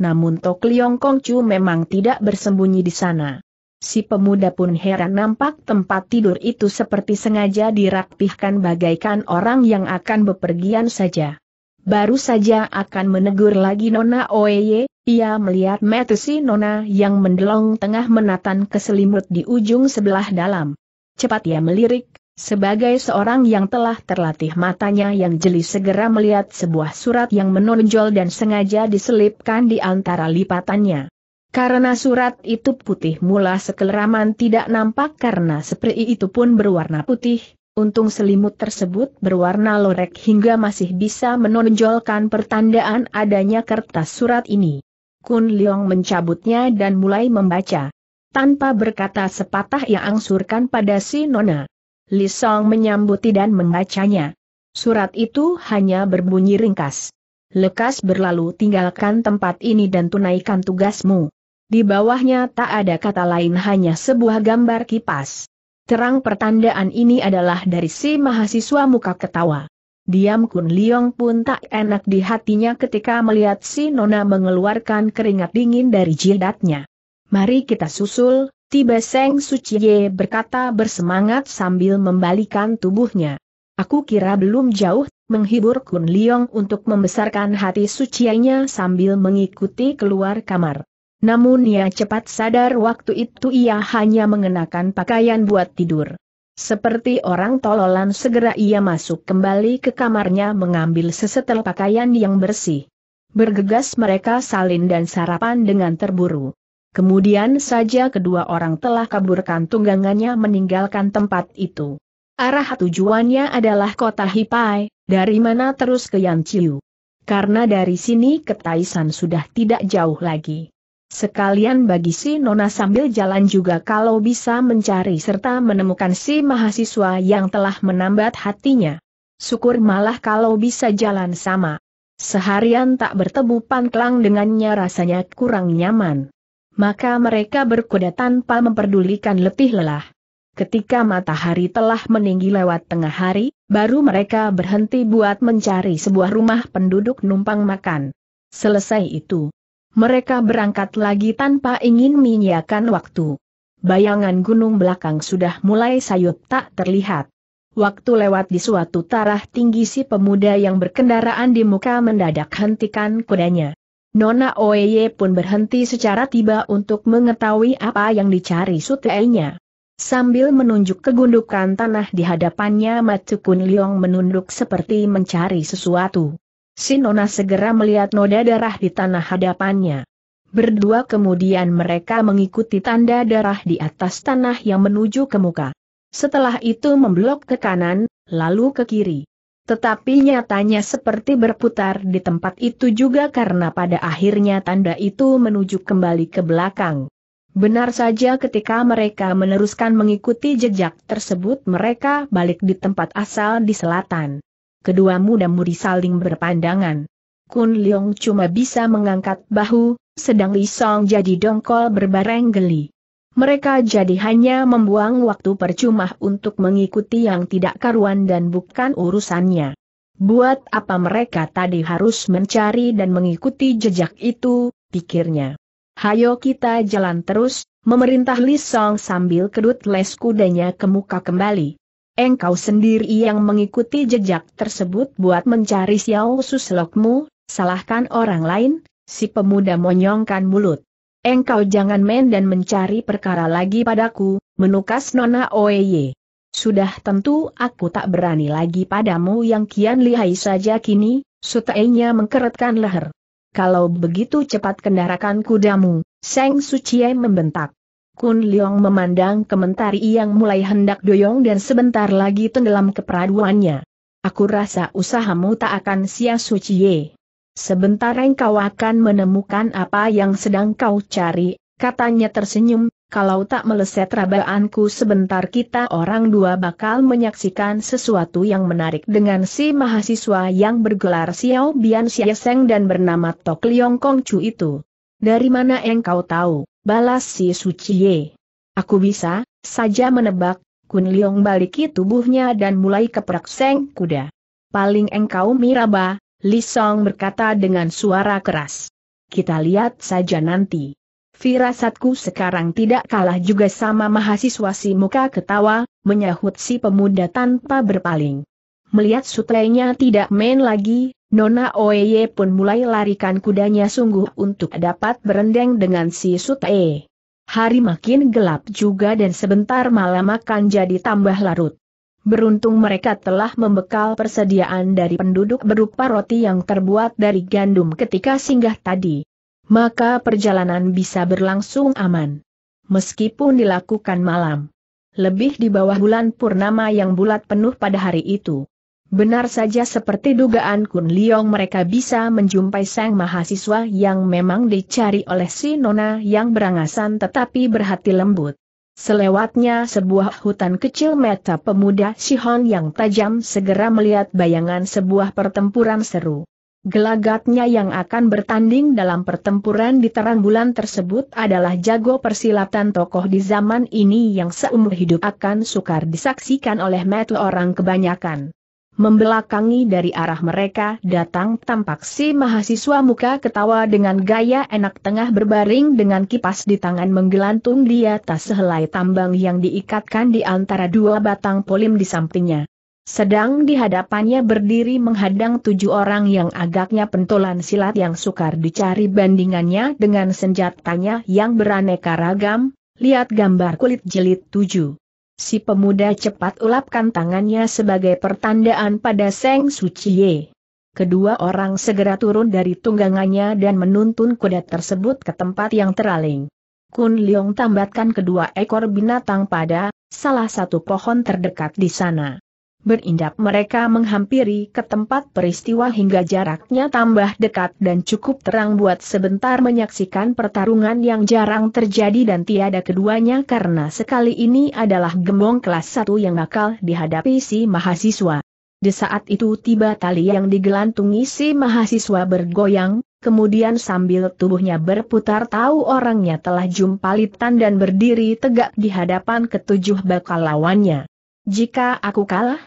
Namun Tok Liong Kongcu memang tidak bersembunyi di sana. Si pemuda pun heran nampak tempat tidur itu seperti sengaja dirapihkan bagaikan orang yang akan bepergian saja. Baru saja akan menegur lagi Nona Oeye, ia melihat Metusi Nona yang mendelong tengah menatan keselimut di ujung sebelah dalam. Cepat ia melirik, sebagai seorang yang telah terlatih matanya yang jeli segera melihat sebuah surat yang menonjol dan sengaja diselipkan di antara lipatannya. Karena surat itu putih mula sekeleraman tidak nampak karena spray itu pun berwarna putih, untung selimut tersebut berwarna lorek hingga masih bisa menonjolkan pertandaan adanya kertas surat ini. Kun Leong mencabutnya dan mulai membaca. Tanpa berkata sepatah ia angsurkan pada si Nona. Li Song menyambuti dan membacanya. Surat itu hanya berbunyi ringkas. Lekas berlalu tinggalkan tempat ini dan tunaikan tugasmu. Di bawahnya tak ada kata lain hanya sebuah gambar kipas. Terang pertandaan ini adalah dari si mahasiswa muka ketawa. Diam Kun Leong pun tak enak di hatinya ketika melihat si Nona mengeluarkan keringat dingin dari jidatnya. Mari kita susul, tiba Seng Suciye berkata bersemangat sambil membalikan tubuhnya. Aku kira belum jauh, menghibur Kun Leong untuk membesarkan hati sucianya sambil mengikuti keluar kamar. Namun ia cepat sadar waktu itu ia hanya mengenakan pakaian buat tidur. Seperti orang tololan segera ia masuk kembali ke kamarnya mengambil sesetel pakaian yang bersih. Bergegas mereka salin dan sarapan dengan terburu. Kemudian saja kedua orang telah kaburkan tunggangannya meninggalkan tempat itu. Arah tujuannya adalah kota Hipai, dari mana terus ke Yanciu, Karena dari sini ke Taisan sudah tidak jauh lagi. Sekalian bagi si Nona sambil jalan juga kalau bisa mencari serta menemukan si mahasiswa yang telah menambat hatinya. Syukur malah kalau bisa jalan sama. Seharian tak bertemu pantlang dengannya rasanya kurang nyaman. Maka mereka berkuda tanpa memperdulikan letih lelah. Ketika matahari telah meninggi lewat tengah hari, baru mereka berhenti buat mencari sebuah rumah penduduk numpang makan. Selesai itu, mereka berangkat lagi tanpa ingin menyiakan waktu. Bayangan gunung belakang sudah mulai sayup tak terlihat. Waktu lewat di suatu tarah tinggi si pemuda yang berkendaraan di muka mendadak hentikan kudanya. Nona Oeye pun berhenti secara tiba untuk mengetahui apa yang dicari sutenya. Sambil menunjuk kegundukan tanah di hadapannya Matukun Liong menunduk seperti mencari sesuatu. Sinona segera melihat noda darah di tanah hadapannya. Berdua kemudian mereka mengikuti tanda darah di atas tanah yang menuju ke muka. Setelah itu memblok ke kanan, lalu ke kiri. Tetapi nyatanya seperti berputar di tempat itu juga karena pada akhirnya tanda itu menuju kembali ke belakang. Benar saja ketika mereka meneruskan mengikuti jejak tersebut mereka balik di tempat asal di selatan kedua muda muri saling berpandangan. Kun Leong cuma bisa mengangkat bahu, sedang Li Song jadi dongkol berbareng geli. Mereka jadi hanya membuang waktu percuma untuk mengikuti yang tidak karuan dan bukan urusannya. Buat apa mereka tadi harus mencari dan mengikuti jejak itu, pikirnya. Hayo kita jalan terus, memerintah Li Song sambil kedut les kudanya ke muka kembali engkau sendiri yang mengikuti jejak tersebut buat mencari Xiao Suslokmu, salahkan orang lain, si pemuda monyongkan mulut. Engkau jangan main dan mencari perkara lagi padaku, menukas Nona Oeye. Sudah tentu aku tak berani lagi padamu yang kian lihai saja kini, sutainya mengkeretkan leher. Kalau begitu cepat kendarakan kudamu, Seng Suciye membentak. Kun Leong memandang kementari yang mulai hendak doyong dan sebentar lagi tenggelam keperaduannya. Aku rasa usahamu tak akan sia ye. Sebentar engkau akan menemukan apa yang sedang kau cari, katanya tersenyum, kalau tak meleset rabaanku sebentar kita orang dua bakal menyaksikan sesuatu yang menarik dengan si mahasiswa yang bergelar Xiao Bian Xieseng dan bernama Tok Liong Kong Chu itu. Dari mana engkau tahu? Balas si Suciye. Aku bisa, saja menebak, Kun Leong baliki tubuhnya dan mulai keprakseng kuda. Paling engkau miraba, Li Song berkata dengan suara keras. Kita lihat saja nanti. Firasatku sekarang tidak kalah juga sama mahasiswa si muka ketawa, menyahut si pemuda tanpa berpaling. Melihat sutrenya tidak main lagi, Nona Oye pun mulai larikan kudanya sungguh untuk dapat berendeng dengan si Sute. Hari makin gelap juga dan sebentar malam akan jadi tambah larut. Beruntung mereka telah membekal persediaan dari penduduk berupa roti yang terbuat dari gandum ketika singgah tadi. Maka perjalanan bisa berlangsung aman. Meskipun dilakukan malam. Lebih di bawah bulan purnama yang bulat penuh pada hari itu. Benar saja seperti dugaan Kun Liong mereka bisa menjumpai sang mahasiswa yang memang dicari oleh si Nona yang berangasan tetapi berhati lembut. Selewatnya sebuah hutan kecil meta pemuda Sihon yang tajam segera melihat bayangan sebuah pertempuran seru. Gelagatnya yang akan bertanding dalam pertempuran di terang bulan tersebut adalah jago persilatan tokoh di zaman ini yang seumur hidup akan sukar disaksikan oleh metu orang kebanyakan. Membelakangi dari arah mereka datang tampak si mahasiswa muka ketawa dengan gaya enak tengah berbaring dengan kipas di tangan menggelantung di atas sehelai tambang yang diikatkan di antara dua batang polim di sampingnya. Sedang di hadapannya berdiri menghadang tujuh orang yang agaknya pentolan silat yang sukar dicari bandingannya dengan senjatanya yang beraneka ragam, lihat gambar kulit jelit tujuh. Si pemuda cepat ulapkan tangannya sebagai pertandaan pada Seng Suciye. Kedua orang segera turun dari tunggangannya dan menuntun kuda tersebut ke tempat yang teraling. Kun Leong tambatkan kedua ekor binatang pada salah satu pohon terdekat di sana. Berindap mereka menghampiri ke tempat peristiwa hingga jaraknya tambah dekat dan cukup terang buat sebentar menyaksikan pertarungan yang jarang terjadi dan tiada keduanya karena sekali ini adalah gembong kelas 1 yang bakal dihadapi si mahasiswa. Di saat itu tiba tali yang digelantungi si mahasiswa bergoyang, kemudian sambil tubuhnya berputar tahu orangnya telah jumpalitan dan berdiri tegak di hadapan ketujuh bakal lawannya. Jika aku kalah,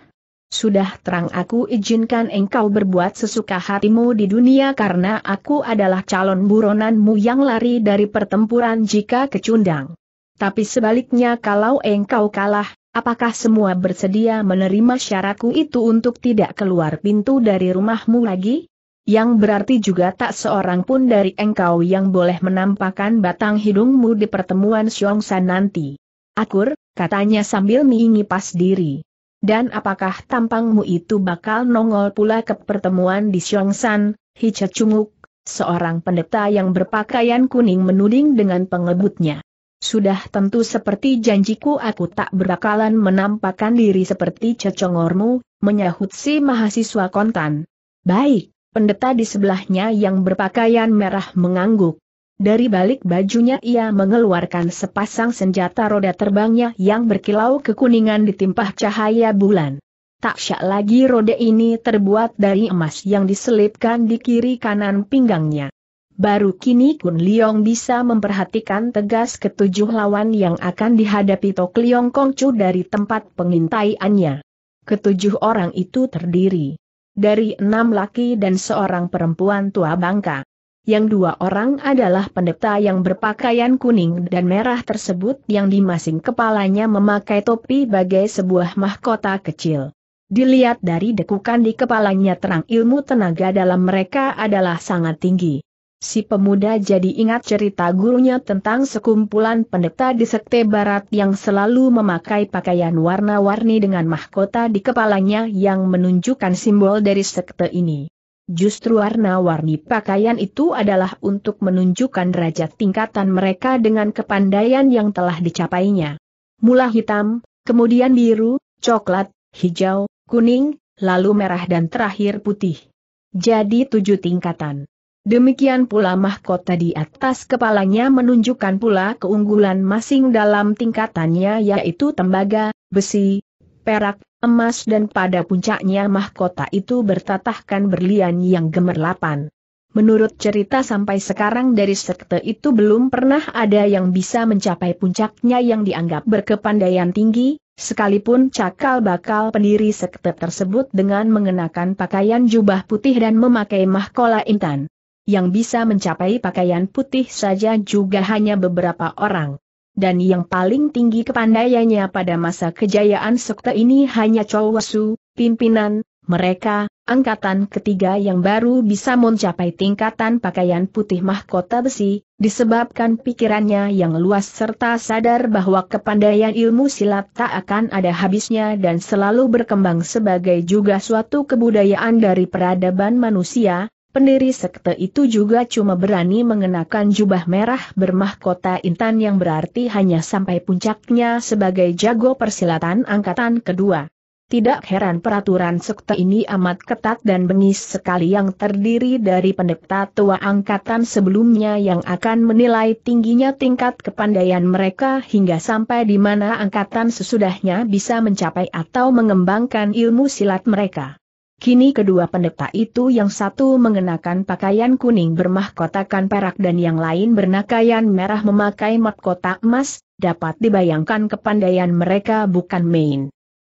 sudah terang aku izinkan engkau berbuat sesuka hatimu di dunia karena aku adalah calon buronanmu yang lari dari pertempuran jika kecundang. Tapi sebaliknya kalau engkau kalah, apakah semua bersedia menerima syaratku itu untuk tidak keluar pintu dari rumahmu lagi? yang berarti juga tak seorang pun dari engkau yang boleh menampakkan batang hidungmu di pertemuan Xiongsan nanti. Akur, katanya sambil mengingipas diri. Dan apakah tampangmu itu bakal nongol pula ke pertemuan di Xiongsan, Hice Cunguk, seorang pendeta yang berpakaian kuning menuding dengan pengebutnya. Sudah tentu seperti janjiku aku tak berakalan menampakkan diri seperti cecongormu, menyahut si mahasiswa kontan. Baik, pendeta di sebelahnya yang berpakaian merah mengangguk. Dari balik bajunya ia mengeluarkan sepasang senjata roda terbangnya yang berkilau kekuningan ditimpah cahaya bulan. Tak syak lagi roda ini terbuat dari emas yang diselipkan di kiri kanan pinggangnya. Baru kini Kun Liong bisa memperhatikan tegas ketujuh lawan yang akan dihadapi Tok Liong Chu dari tempat pengintaiannya. Ketujuh orang itu terdiri dari enam laki dan seorang perempuan tua bangka. Yang dua orang adalah pendeta yang berpakaian kuning dan merah tersebut yang di masing kepalanya memakai topi bagai sebuah mahkota kecil. Dilihat dari dekukan di kepalanya terang ilmu tenaga dalam mereka adalah sangat tinggi. Si pemuda jadi ingat cerita gurunya tentang sekumpulan pendeta di sekte barat yang selalu memakai pakaian warna-warni dengan mahkota di kepalanya yang menunjukkan simbol dari sekte ini. Justru warna-warni pakaian itu adalah untuk menunjukkan derajat tingkatan mereka dengan kepandaian yang telah dicapainya. Mula hitam, kemudian biru, coklat, hijau, kuning, lalu merah dan terakhir putih. Jadi tujuh tingkatan. Demikian pula mahkota di atas kepalanya menunjukkan pula keunggulan masing dalam tingkatannya yaitu tembaga, besi, perak, emas dan pada puncaknya mahkota itu bertatahkan berlian yang gemerlapan. Menurut cerita sampai sekarang dari sekte itu belum pernah ada yang bisa mencapai puncaknya yang dianggap berkepandaian tinggi, sekalipun cakal bakal pendiri sekte tersebut dengan mengenakan pakaian jubah putih dan memakai mahkola intan. Yang bisa mencapai pakaian putih saja juga hanya beberapa orang dan yang paling tinggi kepandaiannya pada masa kejayaan sekte ini hanya Chowasu, pimpinan, mereka, angkatan ketiga yang baru bisa mencapai tingkatan pakaian putih mahkota besi, disebabkan pikirannya yang luas serta sadar bahwa kepandaian ilmu silat tak akan ada habisnya dan selalu berkembang sebagai juga suatu kebudayaan dari peradaban manusia, Pendiri sekte itu juga cuma berani mengenakan jubah merah bermahkota intan yang berarti hanya sampai puncaknya sebagai jago persilatan angkatan kedua. Tidak heran peraturan sekte ini amat ketat dan bengis sekali yang terdiri dari pendeta tua angkatan sebelumnya yang akan menilai tingginya tingkat kepandaian mereka hingga sampai di mana angkatan sesudahnya bisa mencapai atau mengembangkan ilmu silat mereka. Kini kedua pendeta itu yang satu mengenakan pakaian kuning bermahkotakan perak dan yang lain bernakaian merah memakai mahkota emas, dapat dibayangkan kepandaian mereka bukan main.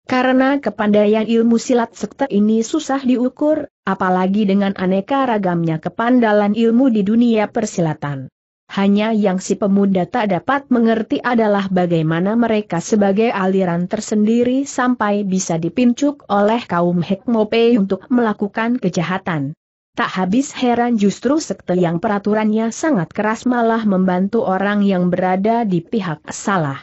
Karena kepandaian ilmu silat sekte ini susah diukur, apalagi dengan aneka ragamnya kepandalan ilmu di dunia persilatan. Hanya yang si pemuda tak dapat mengerti adalah bagaimana mereka sebagai aliran tersendiri sampai bisa dipincuk oleh kaum Hekmope untuk melakukan kejahatan. Tak habis heran justru sekte yang peraturannya sangat keras malah membantu orang yang berada di pihak salah.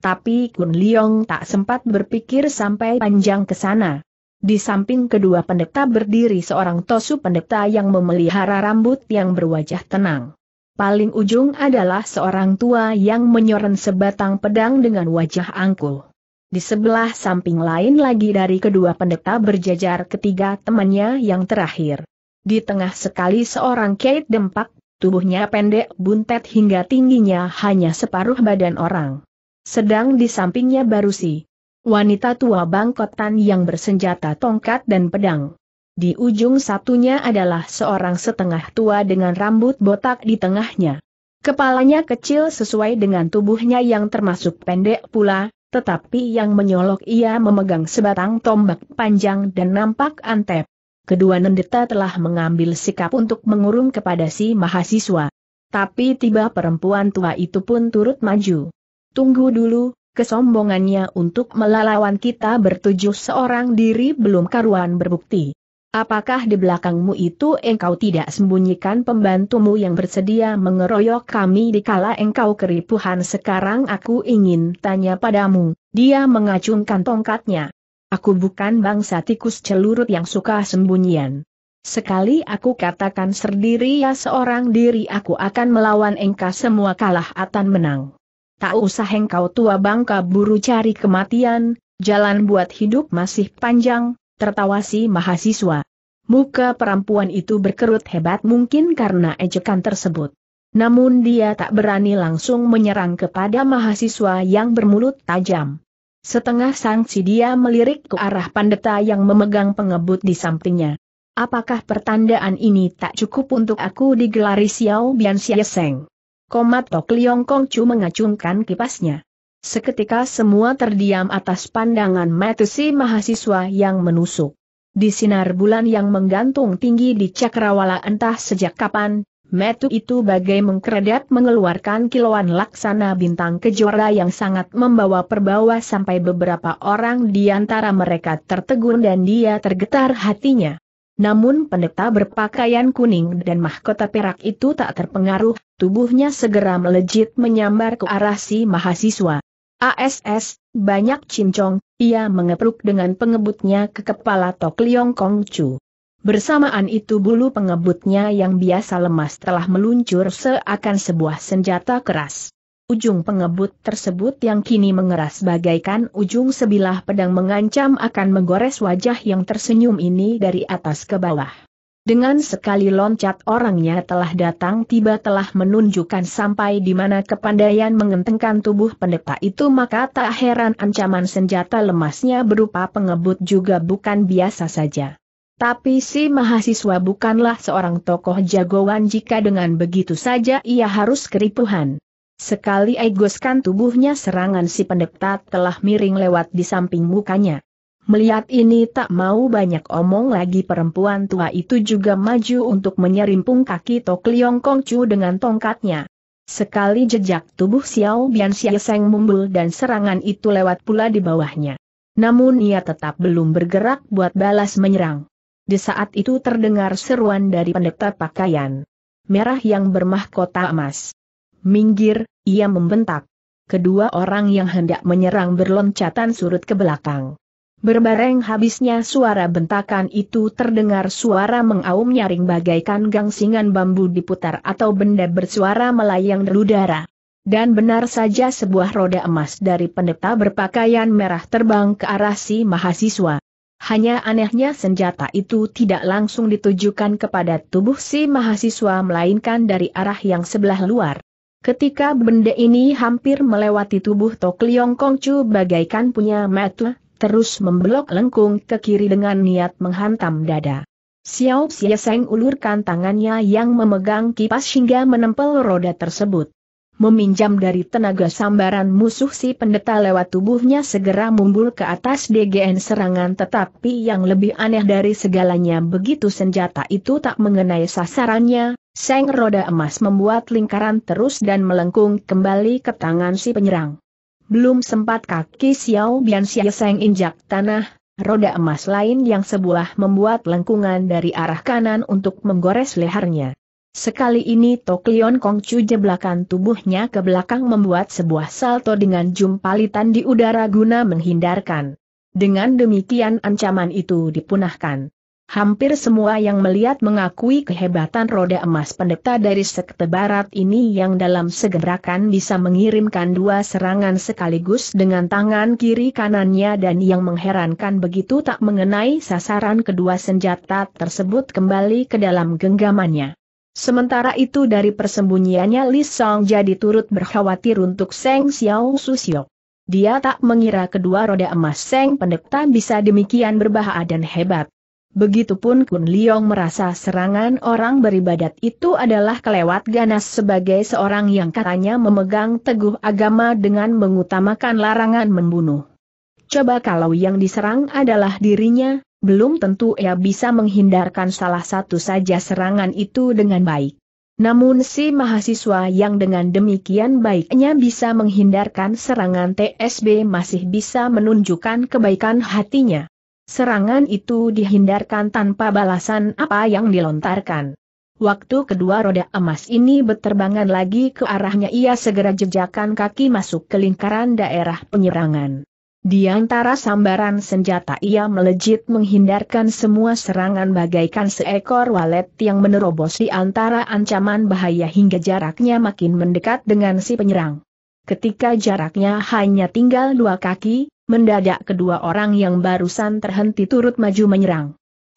Tapi Kun Leong tak sempat berpikir sampai panjang ke sana. Di samping kedua pendeta berdiri seorang tosu pendeta yang memelihara rambut yang berwajah tenang. Paling ujung adalah seorang tua yang menyoren sebatang pedang dengan wajah angkuh. Di sebelah samping lain lagi dari kedua pendeta berjajar ketiga temannya yang terakhir. Di tengah sekali seorang Kate Dempak, tubuhnya pendek buntet hingga tingginya hanya separuh badan orang. Sedang di sampingnya baru si wanita tua bangkotan yang bersenjata tongkat dan pedang. Di ujung satunya adalah seorang setengah tua dengan rambut botak di tengahnya. Kepalanya kecil sesuai dengan tubuhnya yang termasuk pendek pula, tetapi yang menyolok ia memegang sebatang tombak panjang dan nampak antep. Kedua nendeta telah mengambil sikap untuk mengurung kepada si mahasiswa. Tapi tiba perempuan tua itu pun turut maju. Tunggu dulu, kesombongannya untuk melalawan kita bertujuh seorang diri belum karuan berbukti. Apakah di belakangmu itu engkau tidak sembunyikan pembantumu yang bersedia mengeroyok kami dikala engkau keripuhan sekarang aku ingin tanya padamu, dia mengacungkan tongkatnya. Aku bukan bangsa tikus celurut yang suka sembunyian. Sekali aku katakan sendiri ya seorang diri aku akan melawan engkau semua kalah atan menang. Tak usah engkau tua bangka buru cari kematian, jalan buat hidup masih panjang, tertawa si mahasiswa. Muka perempuan itu berkerut hebat mungkin karena ejekan tersebut. Namun dia tak berani langsung menyerang kepada mahasiswa yang bermulut tajam. Setengah sangsi dia melirik ke arah pandeta yang memegang pengebut di sampingnya. Apakah pertandaan ini tak cukup untuk aku digelari Xiao Bian Seng? Komat Tok Liong Kong Chu mengacungkan kipasnya. Seketika semua terdiam atas pandangan mata si mahasiswa yang menusuk. Di sinar bulan yang menggantung tinggi di cakrawala entah sejak kapan, metu itu bagai mengkredit mengeluarkan kilauan laksana bintang kejora yang sangat membawa perbawa sampai beberapa orang di antara mereka tertegun dan dia tergetar hatinya. Namun pendeta berpakaian kuning dan mahkota perak itu tak terpengaruh, tubuhnya segera melejit menyambar ke arah si mahasiswa. ASS, banyak cincong, ia mengepruk dengan pengebutnya ke kepala Tok Liong Kong Chu. Bersamaan itu bulu pengebutnya yang biasa lemas telah meluncur seakan sebuah senjata keras. Ujung pengebut tersebut yang kini mengeras bagaikan ujung sebilah pedang mengancam akan menggores wajah yang tersenyum ini dari atas ke bawah. Dengan sekali loncat orangnya telah datang tiba telah menunjukkan sampai di mana kepandaian mengentengkan tubuh pendeta itu maka tak heran ancaman senjata lemasnya berupa pengebut juga bukan biasa saja. Tapi si mahasiswa bukanlah seorang tokoh jagoan jika dengan begitu saja ia harus keripuhan. Sekali egoskan tubuhnya serangan si pendeta telah miring lewat di samping mukanya. Melihat ini tak mau banyak omong lagi perempuan tua itu juga maju untuk menyerimpung kaki Tok Liong Kong Chu dengan tongkatnya. Sekali jejak tubuh Xiao Bian Xieseng mumbul dan serangan itu lewat pula di bawahnya. Namun ia tetap belum bergerak buat balas menyerang. Di saat itu terdengar seruan dari pendeta pakaian merah yang bermahkota emas. Minggir, ia membentak. Kedua orang yang hendak menyerang berloncatan surut ke belakang. Berbareng habisnya suara bentakan itu terdengar suara mengaum nyaring bagaikan gangsingan bambu diputar atau benda bersuara melayang udara. Dan benar saja sebuah roda emas dari pendeta berpakaian merah terbang ke arah si mahasiswa. Hanya anehnya senjata itu tidak langsung ditujukan kepada tubuh si mahasiswa melainkan dari arah yang sebelah luar. Ketika benda ini hampir melewati tubuh Tok Liong Chu bagaikan punya metu terus membelok lengkung ke kiri dengan niat menghantam dada. Xiao Seng ulurkan tangannya yang memegang kipas hingga menempel roda tersebut. Meminjam dari tenaga sambaran musuh si pendeta lewat tubuhnya segera mumbul ke atas DGN serangan tetapi yang lebih aneh dari segalanya begitu senjata itu tak mengenai sasarannya, seng roda emas membuat lingkaran terus dan melengkung kembali ke tangan si penyerang. Belum sempat kaki Xiao Bian Xia Seng injak tanah, roda emas lain yang sebuah membuat lengkungan dari arah kanan untuk menggores lehernya. Sekali ini Tok Kong Chu jeblakan tubuhnya ke belakang membuat sebuah salto dengan jumpalitan di udara guna menghindarkan. Dengan demikian ancaman itu dipunahkan. Hampir semua yang melihat mengakui kehebatan roda emas pendeta dari sekte barat ini yang dalam segerakan bisa mengirimkan dua serangan sekaligus dengan tangan kiri kanannya dan yang mengherankan begitu tak mengenai sasaran kedua senjata tersebut kembali ke dalam genggamannya. Sementara itu dari persembunyiannya Li Song jadi turut berkhawatir untuk Seng Xiao Susio. Dia tak mengira kedua roda emas Seng pendeta bisa demikian berbahaya dan hebat. Begitupun Kun Leong merasa serangan orang beribadat itu adalah kelewat ganas sebagai seorang yang katanya memegang teguh agama dengan mengutamakan larangan membunuh. Coba kalau yang diserang adalah dirinya, belum tentu ia bisa menghindarkan salah satu saja serangan itu dengan baik. Namun si mahasiswa yang dengan demikian baiknya bisa menghindarkan serangan TSB masih bisa menunjukkan kebaikan hatinya. Serangan itu dihindarkan tanpa balasan apa yang dilontarkan. Waktu kedua roda emas ini berterbangan lagi ke arahnya ia segera jejakan kaki masuk ke lingkaran daerah penyerangan. Di antara sambaran senjata ia melejit menghindarkan semua serangan bagaikan seekor walet yang menerobos di antara ancaman bahaya hingga jaraknya makin mendekat dengan si penyerang. Ketika jaraknya hanya tinggal dua kaki, Mendadak kedua orang yang barusan terhenti turut maju menyerang.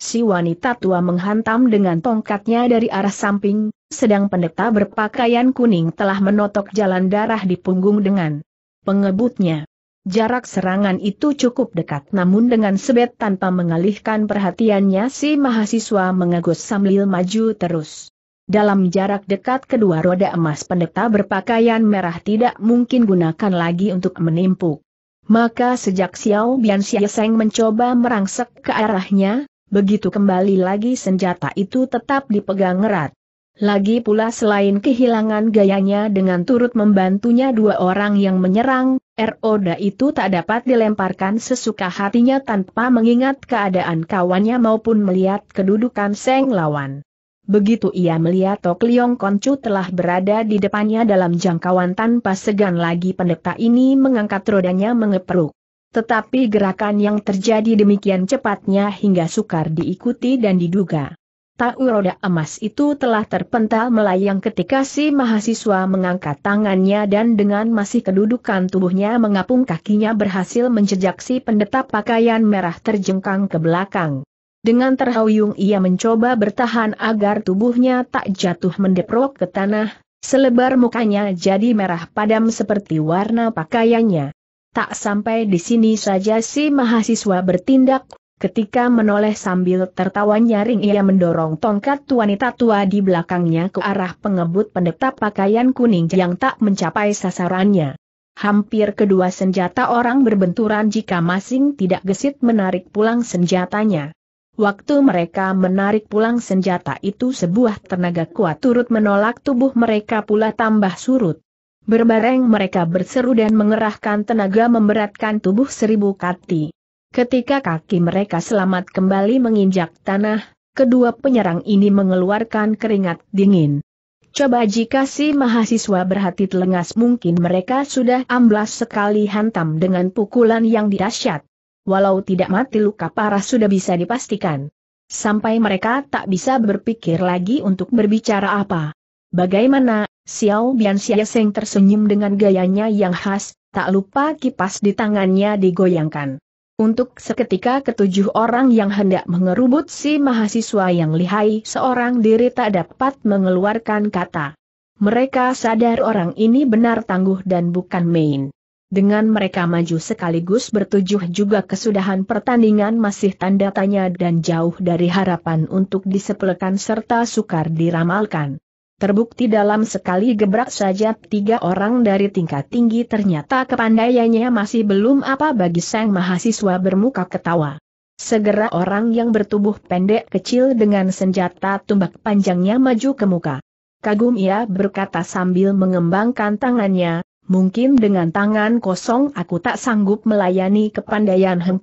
Si wanita tua menghantam dengan tongkatnya dari arah samping, sedang pendeta berpakaian kuning telah menotok jalan darah di punggung dengan pengebutnya. Jarak serangan itu cukup dekat namun dengan sebet tanpa mengalihkan perhatiannya si mahasiswa mengagus sambil maju terus. Dalam jarak dekat kedua roda emas pendeta berpakaian merah tidak mungkin gunakan lagi untuk menimpuk. Maka sejak Xiao Bian Xieseng mencoba merangsek ke arahnya, begitu kembali lagi senjata itu tetap dipegang erat. Lagi pula selain kehilangan gayanya dengan turut membantunya dua orang yang menyerang, Roda itu tak dapat dilemparkan sesuka hatinya tanpa mengingat keadaan kawannya maupun melihat kedudukan Seng lawan. Begitu ia melihat Tok Liong Koncu telah berada di depannya dalam jangkauan tanpa segan lagi pendeta ini mengangkat rodanya mengeperuk. Tetapi gerakan yang terjadi demikian cepatnya hingga sukar diikuti dan diduga. Tahu roda emas itu telah terpental melayang ketika si mahasiswa mengangkat tangannya dan dengan masih kedudukan tubuhnya mengapung kakinya berhasil menjejak si pendeta pakaian merah terjengkang ke belakang. Dengan terhuyung ia mencoba bertahan agar tubuhnya tak jatuh mendeprok ke tanah, selebar mukanya jadi merah padam seperti warna pakaiannya. Tak sampai di sini saja si mahasiswa bertindak, ketika menoleh sambil tertawa nyaring ia mendorong tongkat wanita tua di belakangnya ke arah pengebut pendeta pakaian kuning yang tak mencapai sasarannya. Hampir kedua senjata orang berbenturan jika masing tidak gesit menarik pulang senjatanya. Waktu mereka menarik pulang senjata itu sebuah tenaga kuat turut menolak tubuh mereka pula tambah surut. Berbareng mereka berseru dan mengerahkan tenaga memberatkan tubuh seribu kati. Ketika kaki mereka selamat kembali menginjak tanah, kedua penyerang ini mengeluarkan keringat dingin. Coba jika si mahasiswa berhati telengas mungkin mereka sudah amblas sekali hantam dengan pukulan yang dirasyat walau tidak mati luka parah sudah bisa dipastikan. Sampai mereka tak bisa berpikir lagi untuk berbicara apa. Bagaimana, Xiao Bian Xiaoseng tersenyum dengan gayanya yang khas, tak lupa kipas di tangannya digoyangkan. Untuk seketika ketujuh orang yang hendak mengerubut si mahasiswa yang lihai seorang diri tak dapat mengeluarkan kata. Mereka sadar orang ini benar tangguh dan bukan main. Dengan mereka maju sekaligus bertujuh juga kesudahan pertandingan masih tanda tanya dan jauh dari harapan untuk disepelekan serta sukar diramalkan. Terbukti dalam sekali gebrak saja tiga orang dari tingkat tinggi ternyata kepandaiannya masih belum apa bagi sang mahasiswa bermuka ketawa. Segera orang yang bertubuh pendek kecil dengan senjata tumbak panjangnya maju ke muka. Kagum ia berkata sambil mengembangkan tangannya, Mungkin dengan tangan kosong aku tak sanggup melayani kepandaian Heng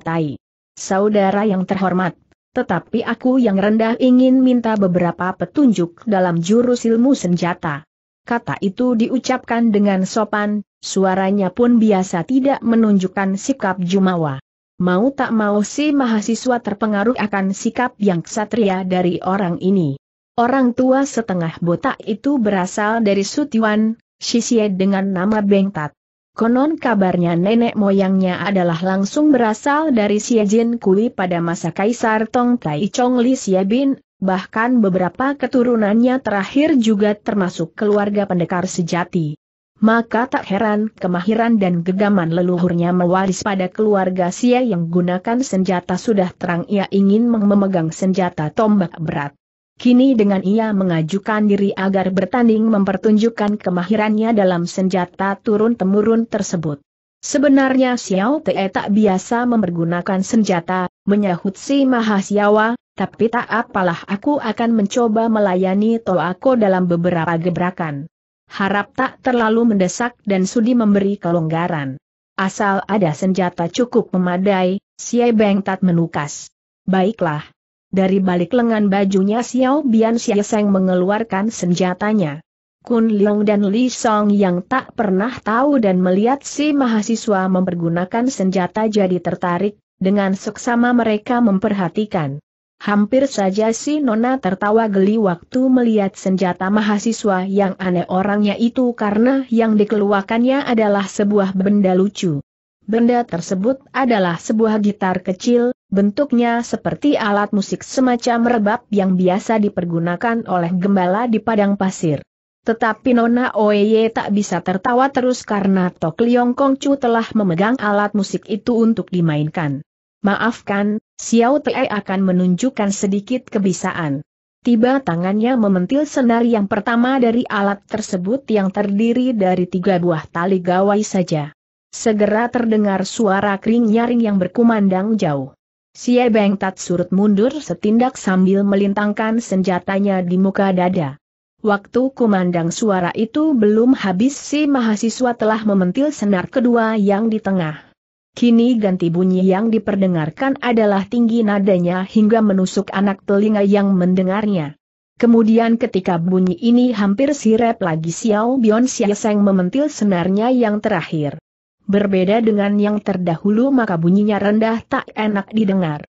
Saudara yang terhormat, tetapi aku yang rendah ingin minta beberapa petunjuk dalam jurus ilmu senjata. Kata itu diucapkan dengan sopan, suaranya pun biasa tidak menunjukkan sikap jumawa. Mau tak mau si mahasiswa terpengaruh akan sikap yang ksatria dari orang ini. Orang tua setengah botak itu berasal dari Sutiwan, Sisie dengan nama Tat. Konon kabarnya nenek moyangnya adalah langsung berasal dari Jin Kui pada masa Kaisar Tong Tai Chong Li Bin, bahkan beberapa keturunannya terakhir juga termasuk keluarga pendekar sejati. Maka tak heran kemahiran dan gegaman leluhurnya mewaris pada keluarga Sia yang gunakan senjata sudah terang ia ingin memegang senjata tombak berat. Kini dengan ia mengajukan diri agar bertanding mempertunjukkan kemahirannya dalam senjata turun-temurun tersebut. Sebenarnya Xiao Te tak biasa mempergunakan senjata, menyahut si Mahasiawa, tapi tak apalah aku akan mencoba melayani Toako dalam beberapa gebrakan. Harap tak terlalu mendesak dan sudi memberi kelonggaran. Asal ada senjata cukup memadai, Xie Beng tak menukas. Baiklah, dari balik lengan bajunya Xiao Bian Seng mengeluarkan senjatanya. Kun Liang dan Li Song yang tak pernah tahu dan melihat si mahasiswa mempergunakan senjata jadi tertarik, dengan seksama mereka memperhatikan. Hampir saja si Nona tertawa geli waktu melihat senjata mahasiswa yang aneh orangnya itu karena yang dikeluarkannya adalah sebuah benda lucu. Benda tersebut adalah sebuah gitar kecil, Bentuknya seperti alat musik semacam rebab yang biasa dipergunakan oleh gembala di padang pasir. Tetapi Nona Oeye tak bisa tertawa terus karena Tok Liong Kongcu telah memegang alat musik itu untuk dimainkan. Maafkan, Xiao Te akan menunjukkan sedikit kebisaan. Tiba tangannya mementil senari yang pertama dari alat tersebut yang terdiri dari tiga buah tali gawai saja. Segera terdengar suara kering nyaring yang berkumandang jauh. Xie Beng Tat surut mundur setindak sambil melintangkan senjatanya di muka dada. Waktu kumandang suara itu belum habis si mahasiswa telah mementil senar kedua yang di tengah. Kini ganti bunyi yang diperdengarkan adalah tinggi nadanya hingga menusuk anak telinga yang mendengarnya. Kemudian ketika bunyi ini hampir sirep lagi Xiao Bion Xiaoseng mementil senarnya yang terakhir. Berbeda dengan yang terdahulu maka bunyinya rendah tak enak didengar.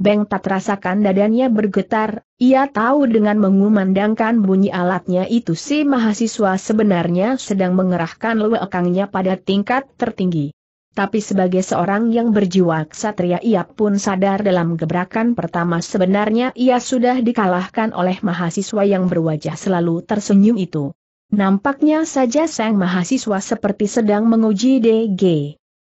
Beng tak rasakan dadanya bergetar, ia tahu dengan mengumandangkan bunyi alatnya itu si mahasiswa sebenarnya sedang mengerahkan lewekangnya pada tingkat tertinggi. Tapi sebagai seorang yang berjiwa ksatria ia pun sadar dalam gebrakan pertama sebenarnya ia sudah dikalahkan oleh mahasiswa yang berwajah selalu tersenyum itu. Nampaknya saja sang mahasiswa seperti sedang menguji DG.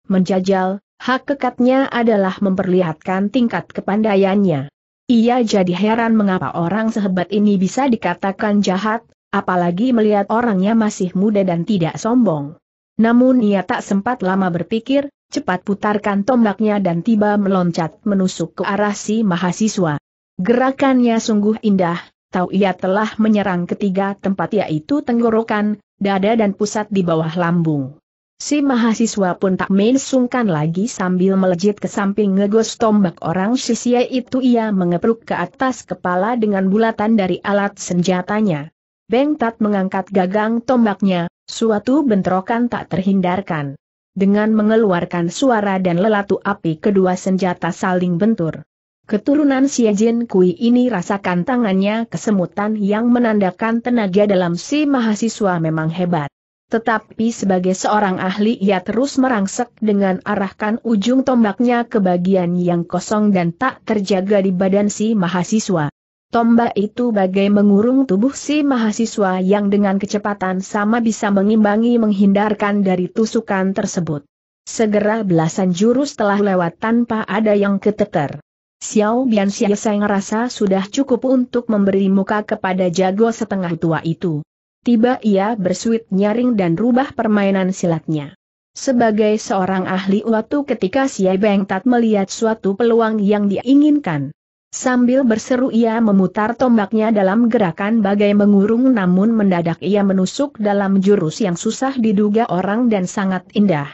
Menjajal, hak kekatnya adalah memperlihatkan tingkat kepandaiannya. Ia jadi heran mengapa orang sehebat ini bisa dikatakan jahat, apalagi melihat orangnya masih muda dan tidak sombong. Namun ia tak sempat lama berpikir, cepat putarkan tombaknya dan tiba meloncat menusuk ke arah si mahasiswa. Gerakannya sungguh indah, tahu ia telah menyerang ketiga tempat yaitu tenggorokan, dada dan pusat di bawah lambung. Si mahasiswa pun tak main sungkan lagi sambil melejit ke samping ngegos tombak orang sisia itu ia mengepruk ke atas kepala dengan bulatan dari alat senjatanya. Beng Tat mengangkat gagang tombaknya, suatu bentrokan tak terhindarkan. Dengan mengeluarkan suara dan lelatu api kedua senjata saling bentur. Keturunan Si Jin Kui ini rasakan tangannya kesemutan yang menandakan tenaga dalam si mahasiswa memang hebat. Tetapi sebagai seorang ahli ia terus merangsek dengan arahkan ujung tombaknya ke bagian yang kosong dan tak terjaga di badan si mahasiswa. Tombak itu bagai mengurung tubuh si mahasiswa yang dengan kecepatan sama bisa mengimbangi menghindarkan dari tusukan tersebut. Segera belasan jurus telah lewat tanpa ada yang keteter. Xiao Bian Xia saya ngerasa sudah cukup untuk memberi muka kepada jago setengah tua itu. Tiba ia bersuit nyaring dan rubah permainan silatnya. Sebagai seorang ahli waktu ketika Xie Beng Tat melihat suatu peluang yang diinginkan. Sambil berseru ia memutar tombaknya dalam gerakan bagai mengurung namun mendadak ia menusuk dalam jurus yang susah diduga orang dan sangat indah.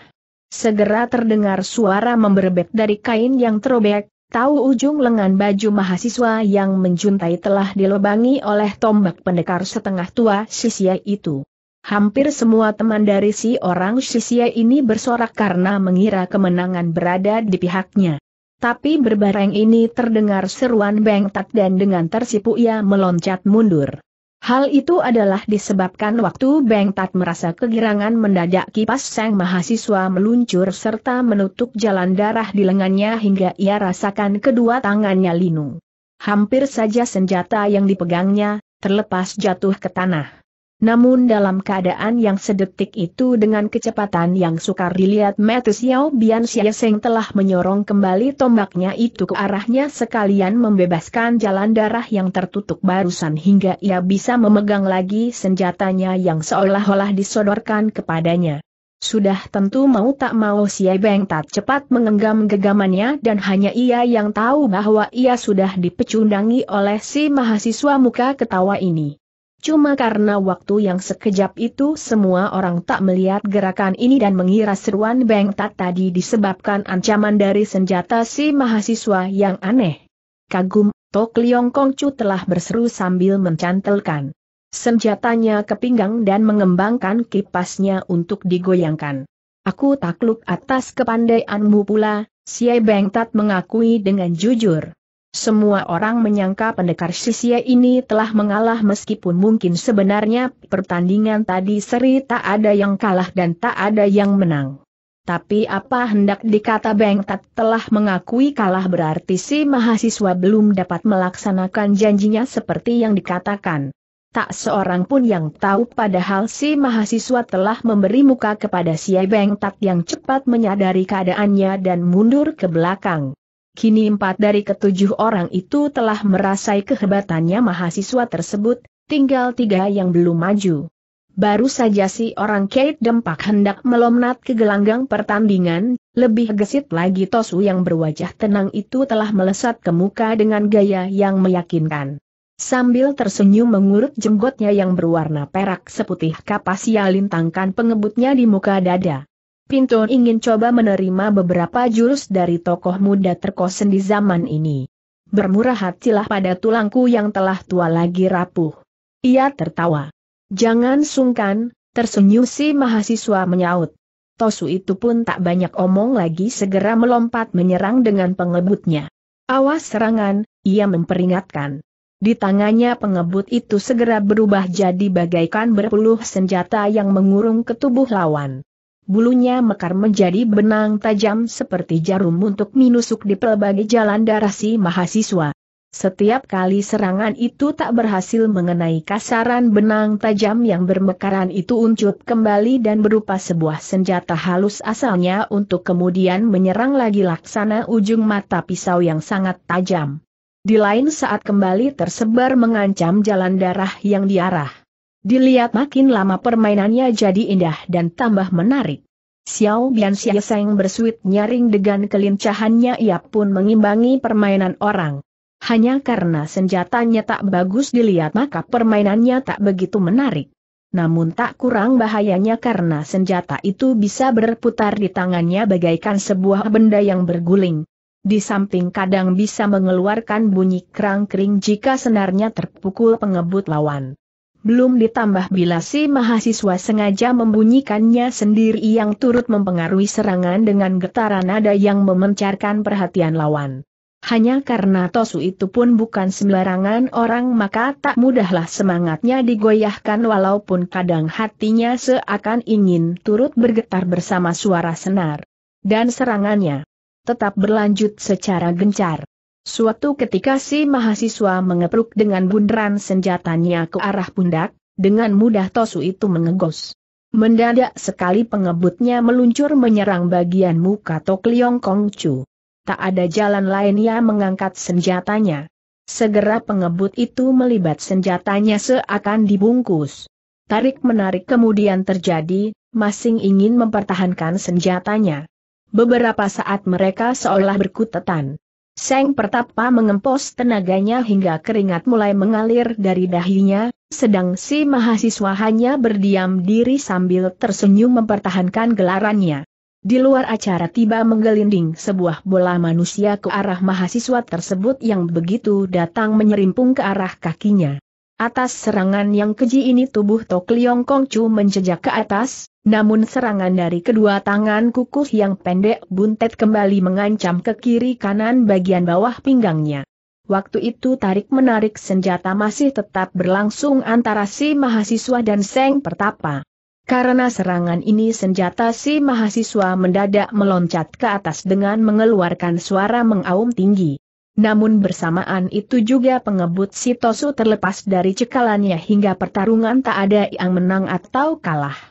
Segera terdengar suara memberbet dari kain yang terobek, Tahu ujung lengan baju mahasiswa yang menjuntai telah dilobangi oleh tombak pendekar setengah tua sisia itu. Hampir semua teman dari si orang sisia ini bersorak karena mengira kemenangan berada di pihaknya. Tapi berbareng ini terdengar seruan bengtak dan dengan tersipu ia meloncat mundur. Hal itu adalah disebabkan waktu Beng Tat merasa kegirangan mendadak kipas sang mahasiswa meluncur serta menutup jalan darah di lengannya hingga ia rasakan kedua tangannya linu. Hampir saja senjata yang dipegangnya, terlepas jatuh ke tanah. Namun dalam keadaan yang sedetik itu dengan kecepatan yang sukar dilihat Matthew Xiao Bian Xieseng telah menyorong kembali tombaknya itu ke arahnya sekalian membebaskan jalan darah yang tertutup barusan hingga ia bisa memegang lagi senjatanya yang seolah-olah disodorkan kepadanya. Sudah tentu mau tak mau Xie Beng tak cepat mengenggam gegamannya dan hanya ia yang tahu bahwa ia sudah dipecundangi oleh si mahasiswa muka ketawa ini. Cuma karena waktu yang sekejap itu semua orang tak melihat gerakan ini dan mengira seruan Beng Tat tadi disebabkan ancaman dari senjata si mahasiswa yang aneh. Kagum, Tok Kong Chu telah berseru sambil mencantelkan senjatanya ke pinggang dan mengembangkan kipasnya untuk digoyangkan. Aku takluk atas kepandaianmu pula, Siai Beng Tat mengakui dengan jujur. Semua orang menyangka pendekar sisia ini telah mengalah meskipun mungkin sebenarnya pertandingan tadi seri tak ada yang kalah dan tak ada yang menang. Tapi apa hendak dikata Bengtat telah mengakui kalah berarti si mahasiswa belum dapat melaksanakan janjinya seperti yang dikatakan. Tak seorang pun yang tahu padahal si mahasiswa telah memberi muka kepada si Bengtat yang cepat menyadari keadaannya dan mundur ke belakang. Kini empat dari ketujuh orang itu telah merasai kehebatannya mahasiswa tersebut, tinggal tiga yang belum maju. Baru saja si orang Kate Dempak hendak melomnat ke gelanggang pertandingan, lebih gesit lagi Tosu yang berwajah tenang itu telah melesat ke muka dengan gaya yang meyakinkan. Sambil tersenyum mengurut jenggotnya yang berwarna perak seputih kapas ia lintangkan pengebutnya di muka dada. Pintu ingin coba menerima beberapa jurus dari tokoh muda terkosen di zaman ini. Bermurah hatilah pada tulangku yang telah tua lagi rapuh. Ia tertawa. Jangan sungkan, tersenyum si mahasiswa menyaut. Tosu itu pun tak banyak omong lagi segera melompat menyerang dengan pengebutnya. Awas serangan, ia memperingatkan. Di tangannya pengebut itu segera berubah jadi bagaikan berpuluh senjata yang mengurung ke tubuh lawan. Bulunya mekar menjadi benang tajam seperti jarum untuk menusuk di pelbagai jalan darah si mahasiswa. Setiap kali serangan itu tak berhasil mengenai kasaran benang tajam yang bermekaran itu uncut kembali dan berupa sebuah senjata halus asalnya untuk kemudian menyerang lagi laksana ujung mata pisau yang sangat tajam. Di lain saat kembali tersebar mengancam jalan darah yang diarah. Dilihat makin lama permainannya jadi indah dan tambah menarik. Xiao Bian Xiaoseng bersuit nyaring dengan kelincahannya ia pun mengimbangi permainan orang. Hanya karena senjatanya tak bagus dilihat maka permainannya tak begitu menarik. Namun tak kurang bahayanya karena senjata itu bisa berputar di tangannya bagaikan sebuah benda yang berguling. Di samping kadang bisa mengeluarkan bunyi kerang-kering jika senarnya terpukul pengebut lawan. Belum ditambah bila si mahasiswa sengaja membunyikannya sendiri yang turut mempengaruhi serangan dengan getaran nada yang memencarkan perhatian lawan. Hanya karena Tosu itu pun bukan sembarangan orang maka tak mudahlah semangatnya digoyahkan walaupun kadang hatinya seakan ingin turut bergetar bersama suara senar. Dan serangannya tetap berlanjut secara gencar. Suatu ketika si mahasiswa mengepruk dengan bundaran senjatanya ke arah pundak, dengan mudah Tosu itu mengegos. Mendadak sekali pengebutnya meluncur menyerang bagian muka Tok Liong Kong Chu. Tak ada jalan lain ia mengangkat senjatanya. Segera pengebut itu melibat senjatanya seakan dibungkus. Tarik-menarik kemudian terjadi, masing ingin mempertahankan senjatanya. Beberapa saat mereka seolah berkutetan. Seng Pertapa mengempos tenaganya hingga keringat mulai mengalir dari dahinya, sedang si mahasiswa hanya berdiam diri sambil tersenyum mempertahankan gelarannya. Di luar acara tiba menggelinding sebuah bola manusia ke arah mahasiswa tersebut yang begitu datang menyerimpung ke arah kakinya. Atas serangan yang keji ini tubuh Tok Kong Chu menjejak ke atas, namun serangan dari kedua tangan kukus yang pendek buntet kembali mengancam ke kiri kanan bagian bawah pinggangnya. Waktu itu tarik-menarik senjata masih tetap berlangsung antara si mahasiswa dan Seng Pertapa. Karena serangan ini senjata si mahasiswa mendadak meloncat ke atas dengan mengeluarkan suara mengaum tinggi. Namun bersamaan itu juga pengebut si Tosu terlepas dari cekalannya hingga pertarungan tak ada yang menang atau kalah.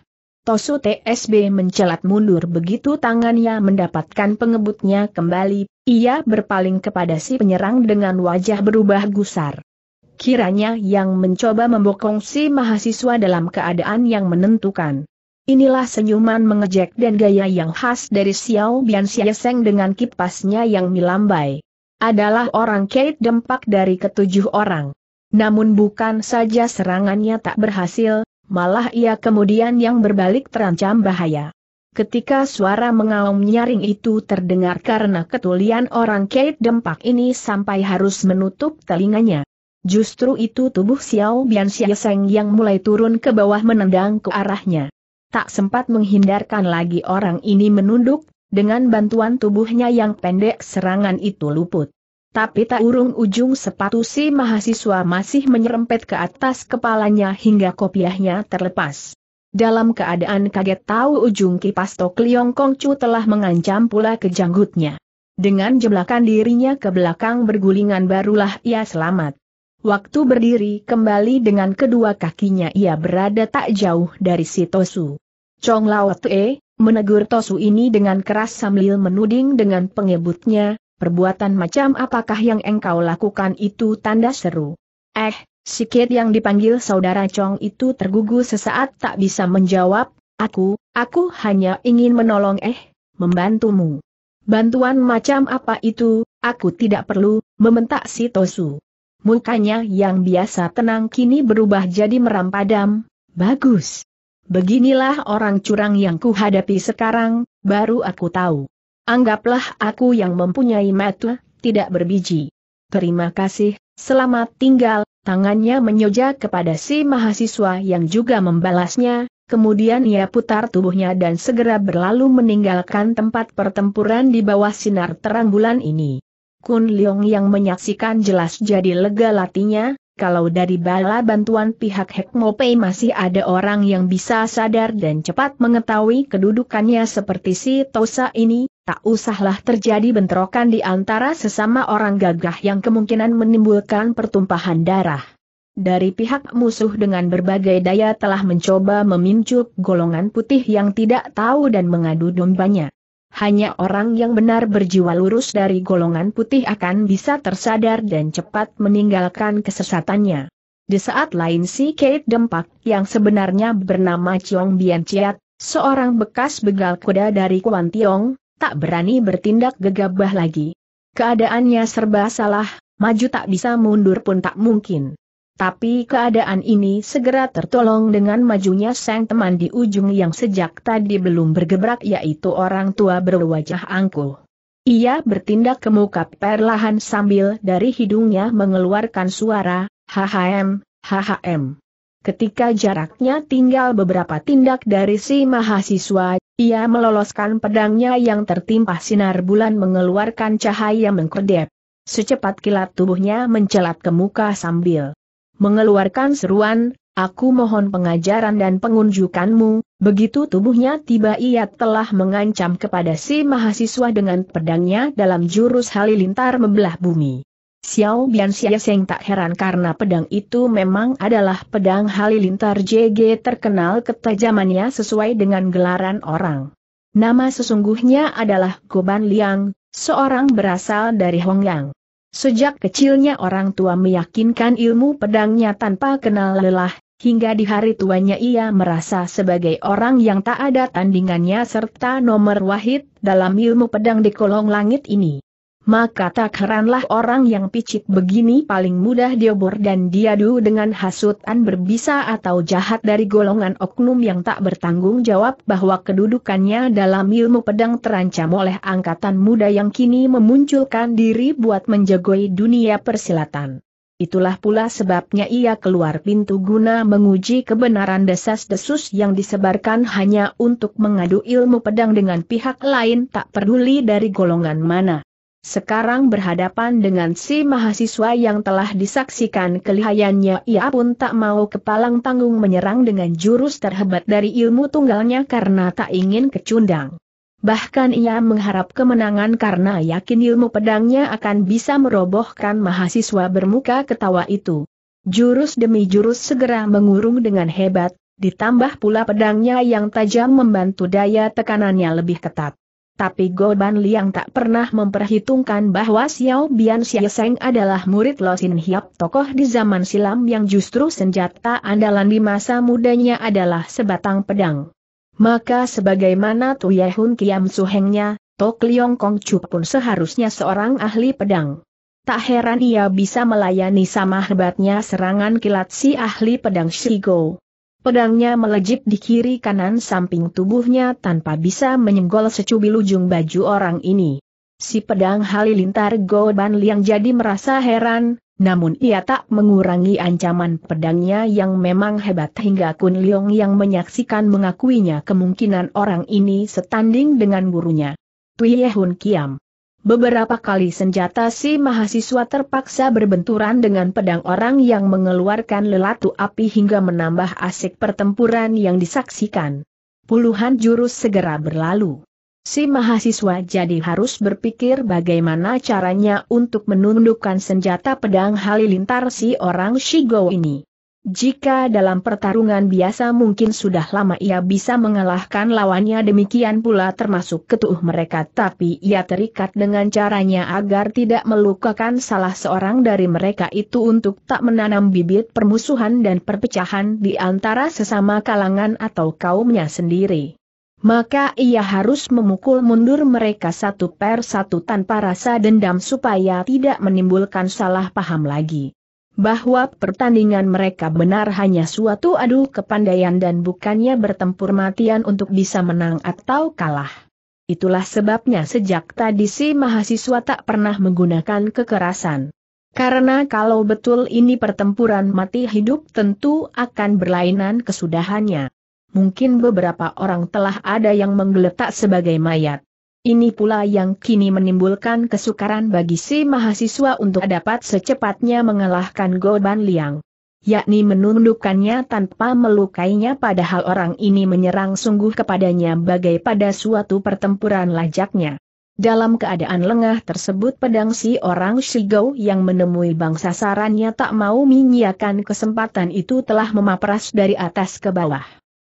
Tosu TSB mencelat mundur begitu tangannya mendapatkan pengebutnya kembali, ia berpaling kepada si penyerang dengan wajah berubah gusar. Kiranya yang mencoba membokong si mahasiswa dalam keadaan yang menentukan. Inilah senyuman mengejek dan gaya yang khas dari Xiao Bian Xieseng dengan kipasnya yang milambai. Adalah orang Kate dempak dari ketujuh orang. Namun bukan saja serangannya tak berhasil, malah ia kemudian yang berbalik terancam bahaya. Ketika suara mengaum nyaring itu terdengar karena ketulian orang Kate Dempak ini sampai harus menutup telinganya. Justru itu tubuh Xiao Bian Xiaoseng yang mulai turun ke bawah menendang ke arahnya. Tak sempat menghindarkan lagi orang ini menunduk, dengan bantuan tubuhnya yang pendek serangan itu luput tapi tak urung ujung sepatu si mahasiswa masih menyerempet ke atas kepalanya hingga kopiahnya terlepas. Dalam keadaan kaget tahu ujung kipas Tok Liong Kongcu telah mengancam pula ke janggutnya. Dengan jeblakan dirinya ke belakang bergulingan barulah ia selamat. Waktu berdiri kembali dengan kedua kakinya ia berada tak jauh dari si Tosu. Chong Lao Tue, menegur Tosu ini dengan keras sambil menuding dengan pengebutnya, perbuatan macam apakah yang engkau lakukan itu tanda seru. Eh, sikit yang dipanggil saudara Chong itu tergugu sesaat tak bisa menjawab, aku, aku hanya ingin menolong eh, membantumu. Bantuan macam apa itu, aku tidak perlu, mementak si Tosu. Mukanya yang biasa tenang kini berubah jadi meram padam, bagus. Beginilah orang curang yang kuhadapi sekarang, baru aku tahu. Anggaplah aku yang mempunyai metu, tidak berbiji. Terima kasih, selamat tinggal, tangannya menyoja kepada si mahasiswa yang juga membalasnya, kemudian ia putar tubuhnya dan segera berlalu meninggalkan tempat pertempuran di bawah sinar terang bulan ini. Kun Leong yang menyaksikan jelas jadi lega latinya, kalau dari bala bantuan pihak Hekmopei masih ada orang yang bisa sadar dan cepat mengetahui kedudukannya seperti si Tosa ini, tak usahlah terjadi bentrokan di antara sesama orang gagah yang kemungkinan menimbulkan pertumpahan darah. Dari pihak musuh dengan berbagai daya telah mencoba memincuk golongan putih yang tidak tahu dan mengadu dombanya. Hanya orang yang benar berjiwa lurus dari golongan putih akan bisa tersadar dan cepat meninggalkan kesesatannya. Di saat lain si Kate Dempak yang sebenarnya bernama Chiong Bian Chiat, seorang bekas begal kuda dari Kuan Tiong, tak berani bertindak gegabah lagi. Keadaannya serba salah, maju tak bisa mundur pun tak mungkin. Tapi keadaan ini segera tertolong dengan majunya sang teman di ujung yang sejak tadi belum bergebrak yaitu orang tua berwajah angkuh. Ia bertindak ke muka perlahan sambil dari hidungnya mengeluarkan suara, HHM, HHM. Ketika jaraknya tinggal beberapa tindak dari si mahasiswa, ia meloloskan pedangnya yang tertimpa sinar bulan mengeluarkan cahaya mengkedep. Secepat kilat tubuhnya mencelat ke muka sambil mengeluarkan seruan, Aku mohon pengajaran dan pengunjukanmu, begitu tubuhnya tiba ia telah mengancam kepada si mahasiswa dengan pedangnya dalam jurus halilintar membelah bumi. Xiao Bian Xia Seng tak heran karena pedang itu memang adalah pedang halilintar JG terkenal ketajamannya sesuai dengan gelaran orang. Nama sesungguhnya adalah Goban Liang, seorang berasal dari Hongyang. Sejak kecilnya orang tua meyakinkan ilmu pedangnya tanpa kenal lelah, hingga di hari tuanya ia merasa sebagai orang yang tak ada tandingannya serta nomor wahid dalam ilmu pedang di kolong langit ini maka tak heranlah orang yang picit begini paling mudah diobor dan diadu dengan hasutan berbisa atau jahat dari golongan oknum yang tak bertanggung jawab bahwa kedudukannya dalam ilmu pedang terancam oleh angkatan muda yang kini memunculkan diri buat menjagoi dunia persilatan. Itulah pula sebabnya ia keluar pintu guna menguji kebenaran desas-desus yang disebarkan hanya untuk mengadu ilmu pedang dengan pihak lain tak peduli dari golongan mana. Sekarang berhadapan dengan si mahasiswa yang telah disaksikan kelihayannya ia pun tak mau kepalang tanggung menyerang dengan jurus terhebat dari ilmu tunggalnya karena tak ingin kecundang. Bahkan ia mengharap kemenangan karena yakin ilmu pedangnya akan bisa merobohkan mahasiswa bermuka ketawa itu. Jurus demi jurus segera mengurung dengan hebat, ditambah pula pedangnya yang tajam membantu daya tekanannya lebih ketat. Tapi Goban Liang tak pernah memperhitungkan bahwa Xiao Bian Xieseng adalah murid Lo Sin Hiap tokoh di zaman silam yang justru senjata andalan di masa mudanya adalah sebatang pedang. Maka sebagaimana Tuyehun Kiam Suhengnya, Tok Liong Kong Chu pun seharusnya seorang ahli pedang. Tak heran ia bisa melayani sama hebatnya serangan kilat si ahli pedang Shigo. Pedangnya melejit di kiri kanan samping tubuhnya tanpa bisa menyenggol secubil ujung baju orang ini. Si pedang halilintar Goban Liang jadi merasa heran, namun ia tak mengurangi ancaman pedangnya yang memang hebat hingga Kun Leong yang menyaksikan mengakuinya kemungkinan orang ini setanding dengan gurunya. Tui Yehun Kiam Beberapa kali senjata si mahasiswa terpaksa berbenturan dengan pedang orang yang mengeluarkan lelatu api hingga menambah asik pertempuran yang disaksikan. Puluhan jurus segera berlalu. Si mahasiswa jadi harus berpikir bagaimana caranya untuk menundukkan senjata pedang halilintar si orang Shigo ini. Jika dalam pertarungan biasa mungkin sudah lama ia bisa mengalahkan lawannya demikian pula termasuk ketuh mereka tapi ia terikat dengan caranya agar tidak melukakan salah seorang dari mereka itu untuk tak menanam bibit permusuhan dan perpecahan di antara sesama kalangan atau kaumnya sendiri. Maka ia harus memukul mundur mereka satu per satu tanpa rasa dendam supaya tidak menimbulkan salah paham lagi bahwa pertandingan mereka benar hanya suatu adu kepandaian dan bukannya bertempur matian untuk bisa menang atau kalah. Itulah sebabnya sejak tadi si mahasiswa tak pernah menggunakan kekerasan. Karena kalau betul ini pertempuran mati hidup tentu akan berlainan kesudahannya. Mungkin beberapa orang telah ada yang menggeletak sebagai mayat. Ini pula yang kini menimbulkan kesukaran bagi si mahasiswa untuk dapat secepatnya mengalahkan Goban Liang. Yakni menundukkannya tanpa melukainya padahal orang ini menyerang sungguh kepadanya bagai pada suatu pertempuran lajaknya. Dalam keadaan lengah tersebut pedang si orang Shigou yang menemui bangsa sarannya tak mau menyiakan kesempatan itu telah memapras dari atas ke bawah.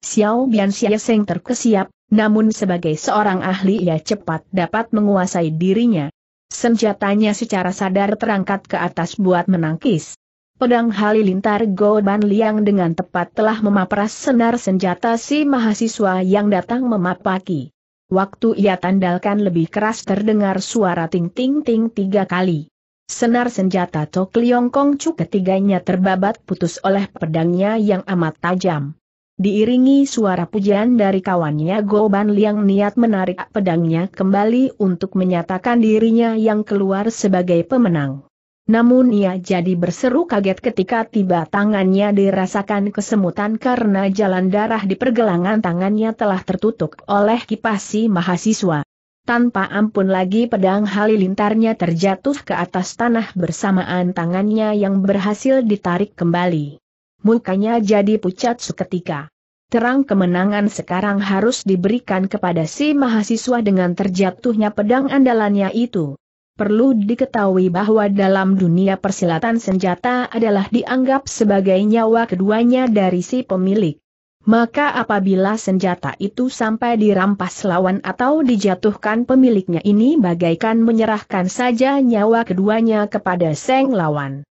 Xiao Bian Xieseng terkesiap, namun sebagai seorang ahli ia cepat dapat menguasai dirinya. Senjatanya secara sadar terangkat ke atas buat menangkis. Pedang halilintar Go Ban Liang dengan tepat telah memapras senar senjata si mahasiswa yang datang memapaki. Waktu ia tandalkan lebih keras terdengar suara ting-ting-ting tiga kali. Senar senjata Tok Liong Kong Chu ketiganya terbabat putus oleh pedangnya yang amat tajam. Diiringi suara pujian dari kawannya Goban Liang niat menarik pedangnya kembali untuk menyatakan dirinya yang keluar sebagai pemenang. Namun ia jadi berseru kaget ketika tiba tangannya dirasakan kesemutan karena jalan darah di pergelangan tangannya telah tertutup oleh kipasi mahasiswa. Tanpa ampun lagi pedang halilintarnya terjatuh ke atas tanah bersamaan tangannya yang berhasil ditarik kembali mukanya jadi pucat seketika. Terang kemenangan sekarang harus diberikan kepada si mahasiswa dengan terjatuhnya pedang andalannya itu. Perlu diketahui bahwa dalam dunia persilatan senjata adalah dianggap sebagai nyawa keduanya dari si pemilik. Maka apabila senjata itu sampai dirampas lawan atau dijatuhkan pemiliknya ini bagaikan menyerahkan saja nyawa keduanya kepada seng lawan.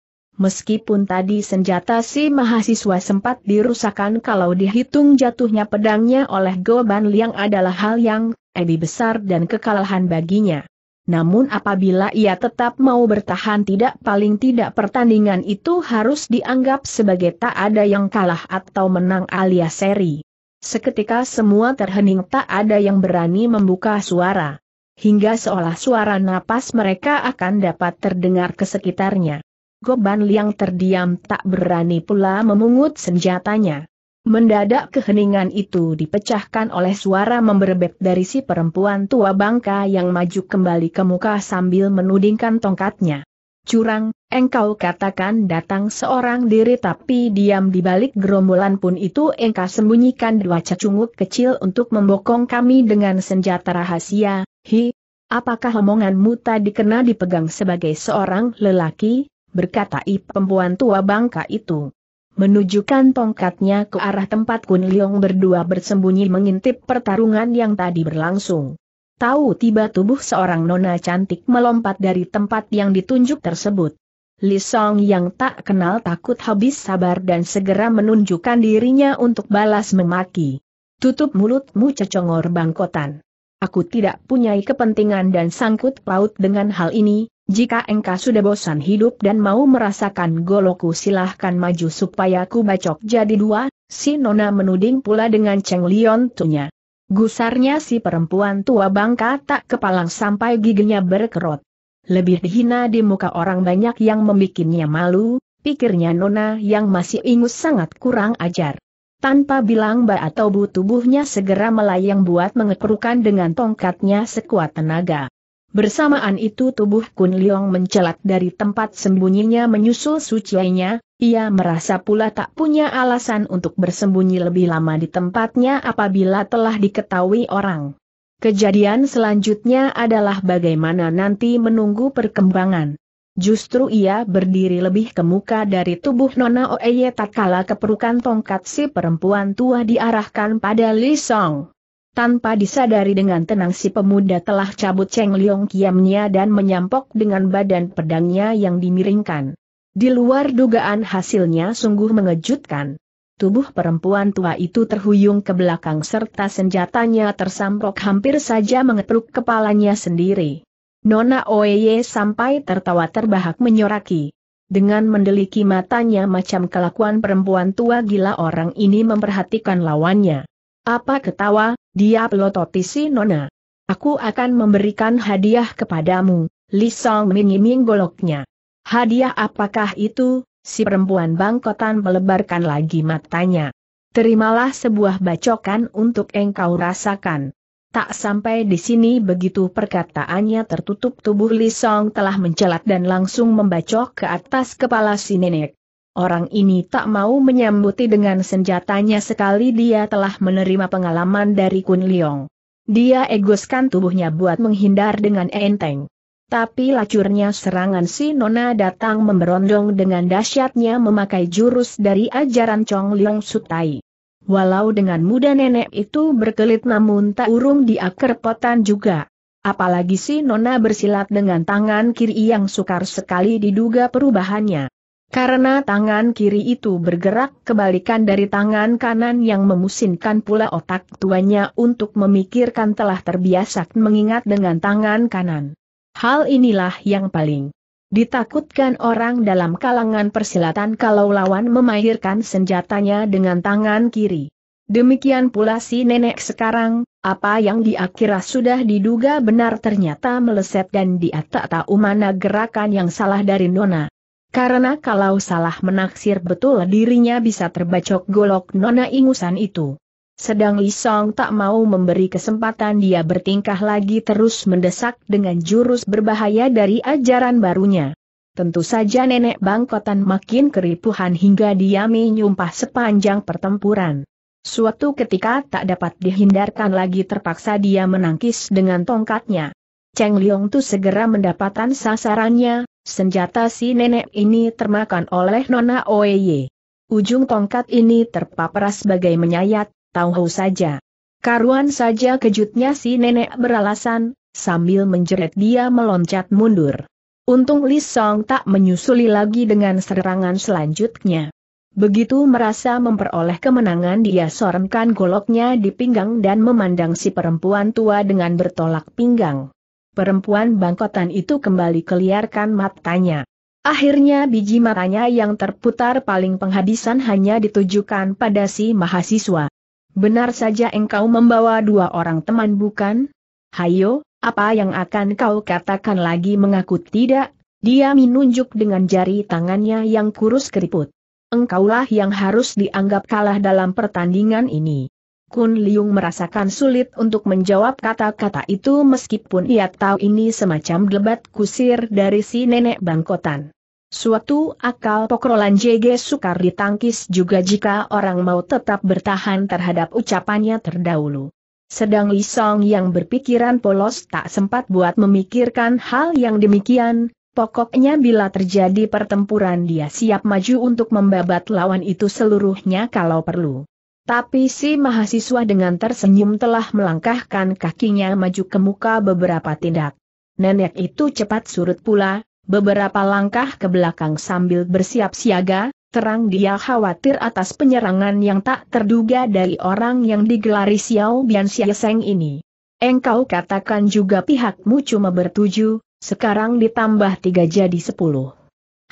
Meskipun tadi senjata si mahasiswa sempat dirusakan kalau dihitung jatuhnya pedangnya oleh Goban Liang adalah hal yang lebih besar dan kekalahan baginya. Namun apabila ia tetap mau bertahan tidak paling tidak pertandingan itu harus dianggap sebagai tak ada yang kalah atau menang alias seri. Seketika semua terhening tak ada yang berani membuka suara. Hingga seolah suara napas mereka akan dapat terdengar ke sekitarnya. Goban Liang terdiam tak berani pula memungut senjatanya. Mendadak keheningan itu dipecahkan oleh suara memberebek dari si perempuan tua bangka yang maju kembali ke muka sambil menudingkan tongkatnya. Curang, engkau katakan datang seorang diri tapi diam di balik gerombolan pun itu engkau sembunyikan dua cacunguk kecil untuk membokong kami dengan senjata rahasia, hi. Apakah omonganmu tadi kena dipegang sebagai seorang lelaki, berkata Ip pembuan tua bangka itu. Menunjukkan tongkatnya ke arah tempat Kun Leong berdua bersembunyi mengintip pertarungan yang tadi berlangsung. Tahu tiba tubuh seorang nona cantik melompat dari tempat yang ditunjuk tersebut. Li Song yang tak kenal takut habis sabar dan segera menunjukkan dirinya untuk balas memaki. Tutup mulutmu cecongor bangkotan. Aku tidak punyai kepentingan dan sangkut paut dengan hal ini, jika engkau sudah bosan hidup dan mau merasakan goloku silahkan maju supaya ku bacok jadi dua, si Nona menuding pula dengan Cheng Lion tunya. Gusarnya si perempuan tua bangka tak kepalang sampai giginya berkerut. Lebih dihina di muka orang banyak yang membikinnya malu, pikirnya Nona yang masih ingus sangat kurang ajar. Tanpa bilang ba atau bu tubuhnya segera melayang buat mengeperukan dengan tongkatnya sekuat tenaga. Bersamaan itu tubuh Kun Leong mencelat dari tempat sembunyinya menyusul suciainya, ia merasa pula tak punya alasan untuk bersembunyi lebih lama di tempatnya apabila telah diketahui orang. Kejadian selanjutnya adalah bagaimana nanti menunggu perkembangan. Justru ia berdiri lebih ke muka dari tubuh Nona Oeye tatkala keperukan tongkat si perempuan tua diarahkan pada Li Song. Tanpa disadari dengan tenang si pemuda telah cabut Cheng Liong kiamnya dan menyampok dengan badan pedangnya yang dimiringkan. Di luar dugaan hasilnya sungguh mengejutkan. Tubuh perempuan tua itu terhuyung ke belakang serta senjatanya tersamprok hampir saja mengetruk kepalanya sendiri. Nona Oeye sampai tertawa terbahak menyoraki. Dengan mendeliki matanya macam kelakuan perempuan tua gila orang ini memperhatikan lawannya. Apa ketawa, dia pelototi si Nona. Aku akan memberikan hadiah kepadamu, Lisong Song mengiming goloknya. Hadiah apakah itu, si perempuan bangkotan melebarkan lagi matanya. Terimalah sebuah bacokan untuk engkau rasakan. Tak sampai di sini begitu perkataannya tertutup tubuh Lisong telah mencelat dan langsung membacok ke atas kepala si nenek. Orang ini tak mau menyambuti dengan senjatanya sekali dia telah menerima pengalaman dari Kun Leong. Dia egoskan tubuhnya buat menghindar dengan enteng. Tapi lacurnya serangan si Nona datang memberondong dengan dahsyatnya memakai jurus dari ajaran Chong Leong Sutai. Walau dengan muda nenek itu berkelit namun tak urung dia kerpotan juga. Apalagi si Nona bersilat dengan tangan kiri yang sukar sekali diduga perubahannya. Karena tangan kiri itu bergerak kebalikan dari tangan kanan yang memusinkan pula otak tuanya untuk memikirkan telah terbiasa mengingat dengan tangan kanan. Hal inilah yang paling ditakutkan orang dalam kalangan persilatan kalau lawan memahirkan senjatanya dengan tangan kiri. Demikian pula si nenek sekarang, apa yang diakira sudah diduga benar ternyata meleset dan dia tak tahu mana gerakan yang salah dari Nona. Karena kalau salah menaksir betul dirinya bisa terbacok golok nona ingusan itu. Sedang Lisong tak mau memberi kesempatan dia bertingkah lagi terus mendesak dengan jurus berbahaya dari ajaran barunya. Tentu saja nenek bangkotan makin keripuhan hingga dia menyumpah sepanjang pertempuran. Suatu ketika tak dapat dihindarkan lagi terpaksa dia menangkis dengan tongkatnya. Cheng Liong Tu segera mendapatkan sasarannya, senjata si nenek ini termakan oleh Nona Oeye. Ujung tongkat ini terpapar sebagai menyayat, tahu saja. Karuan saja kejutnya si nenek beralasan, sambil menjerit dia meloncat mundur. Untung Li Song tak menyusuli lagi dengan serangan selanjutnya. Begitu merasa memperoleh kemenangan dia soremkan goloknya di pinggang dan memandang si perempuan tua dengan bertolak pinggang. Perempuan bangkotan itu kembali keliarkan matanya. Akhirnya biji matanya yang terputar paling penghabisan hanya ditujukan pada si mahasiswa. Benar saja engkau membawa dua orang teman bukan? Hayo, apa yang akan kau katakan lagi mengaku tidak? Dia menunjuk dengan jari tangannya yang kurus keriput. Engkaulah yang harus dianggap kalah dalam pertandingan ini. Kun Liung merasakan sulit untuk menjawab kata-kata itu meskipun ia tahu ini semacam debat kusir dari si nenek bangkotan. Suatu akal pokrolan JG sukar ditangkis juga jika orang mau tetap bertahan terhadap ucapannya terdahulu. Sedang Li Song yang berpikiran polos tak sempat buat memikirkan hal yang demikian, Pokoknya bila terjadi pertempuran dia siap maju untuk membabat lawan itu seluruhnya kalau perlu. Tapi si mahasiswa dengan tersenyum telah melangkahkan kakinya maju ke muka beberapa tindak. Nenek itu cepat surut pula, beberapa langkah ke belakang sambil bersiap siaga, terang dia khawatir atas penyerangan yang tak terduga dari orang yang digelari Xiao Bian Xieseng ini. Engkau katakan juga pihakmu cuma bertuju, sekarang ditambah tiga jadi sepuluh.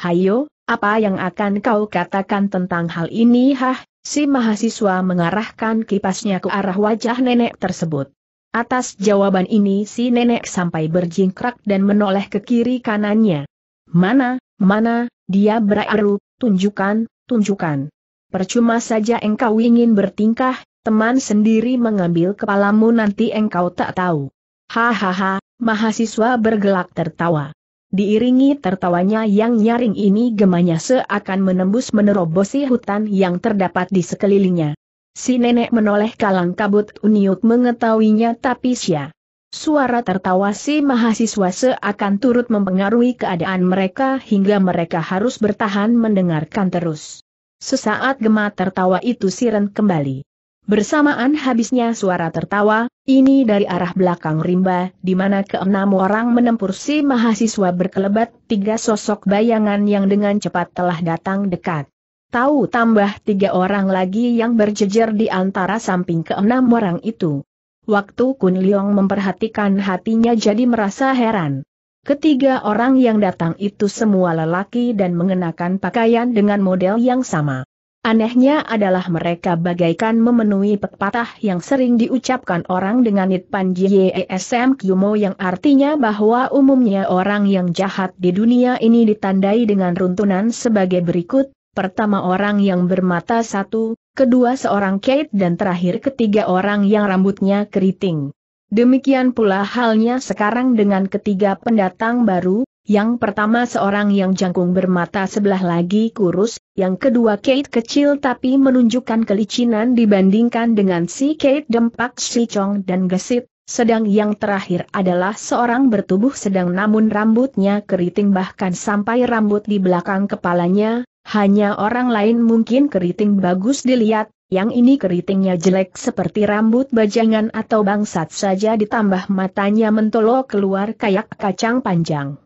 Hayo, apa yang akan kau katakan tentang hal ini hah? Si mahasiswa mengarahkan kipasnya ke arah wajah nenek tersebut. Atas jawaban ini si nenek sampai berjingkrak dan menoleh ke kiri kanannya. Mana, mana, dia beraru, tunjukkan, tunjukkan. Percuma saja engkau ingin bertingkah, teman sendiri mengambil kepalamu nanti engkau tak tahu. Hahaha, mahasiswa bergelak tertawa. Diiringi tertawanya yang nyaring ini gemanya seakan menembus menerobosi hutan yang terdapat di sekelilingnya. Si nenek menoleh kalang kabut Uniuk mengetahuinya tapi sia. Suara tertawa si mahasiswa seakan turut mempengaruhi keadaan mereka hingga mereka harus bertahan mendengarkan terus. Sesaat gema tertawa itu siren kembali. Bersamaan habisnya suara tertawa, ini dari arah belakang rimba, di mana keenam orang menempur si mahasiswa berkelebat, tiga sosok bayangan yang dengan cepat telah datang dekat. Tahu tambah tiga orang lagi yang berjejer di antara samping keenam orang itu. Waktu Kun Liong memperhatikan hatinya jadi merasa heran. Ketiga orang yang datang itu semua lelaki dan mengenakan pakaian dengan model yang sama. Anehnya adalah mereka bagaikan memenuhi pepatah yang sering diucapkan orang dengan Nitpan JESM Kyumo yang artinya bahwa umumnya orang yang jahat di dunia ini ditandai dengan runtunan sebagai berikut, pertama orang yang bermata satu, kedua seorang Kate dan terakhir ketiga orang yang rambutnya keriting. Demikian pula halnya sekarang dengan ketiga pendatang baru, yang pertama seorang yang jangkung bermata sebelah lagi kurus, yang kedua Kate kecil tapi menunjukkan kelicinan dibandingkan dengan si Kate dempak si Chong dan gesit, sedang yang terakhir adalah seorang bertubuh sedang namun rambutnya keriting bahkan sampai rambut di belakang kepalanya, hanya orang lain mungkin keriting bagus dilihat, yang ini keritingnya jelek seperti rambut bajangan atau bangsat saja ditambah matanya mentolok keluar kayak kacang panjang.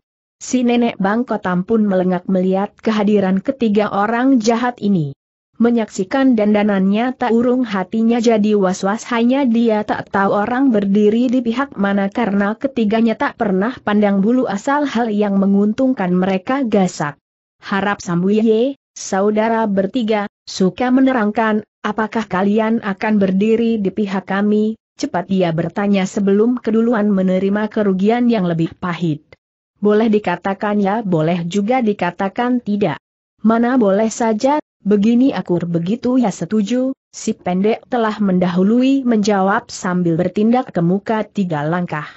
Si nenek bangkotam pun melengak melihat kehadiran ketiga orang jahat ini. Menyaksikan dandanannya tak urung hatinya jadi was-was hanya dia tak tahu orang berdiri di pihak mana karena ketiganya tak pernah pandang bulu asal hal yang menguntungkan mereka gasak. Harap Sambuye, saudara bertiga, suka menerangkan, apakah kalian akan berdiri di pihak kami, cepat dia bertanya sebelum keduluan menerima kerugian yang lebih pahit boleh dikatakan ya boleh juga dikatakan tidak. Mana boleh saja, begini akur begitu ya setuju, si pendek telah mendahului menjawab sambil bertindak ke muka tiga langkah.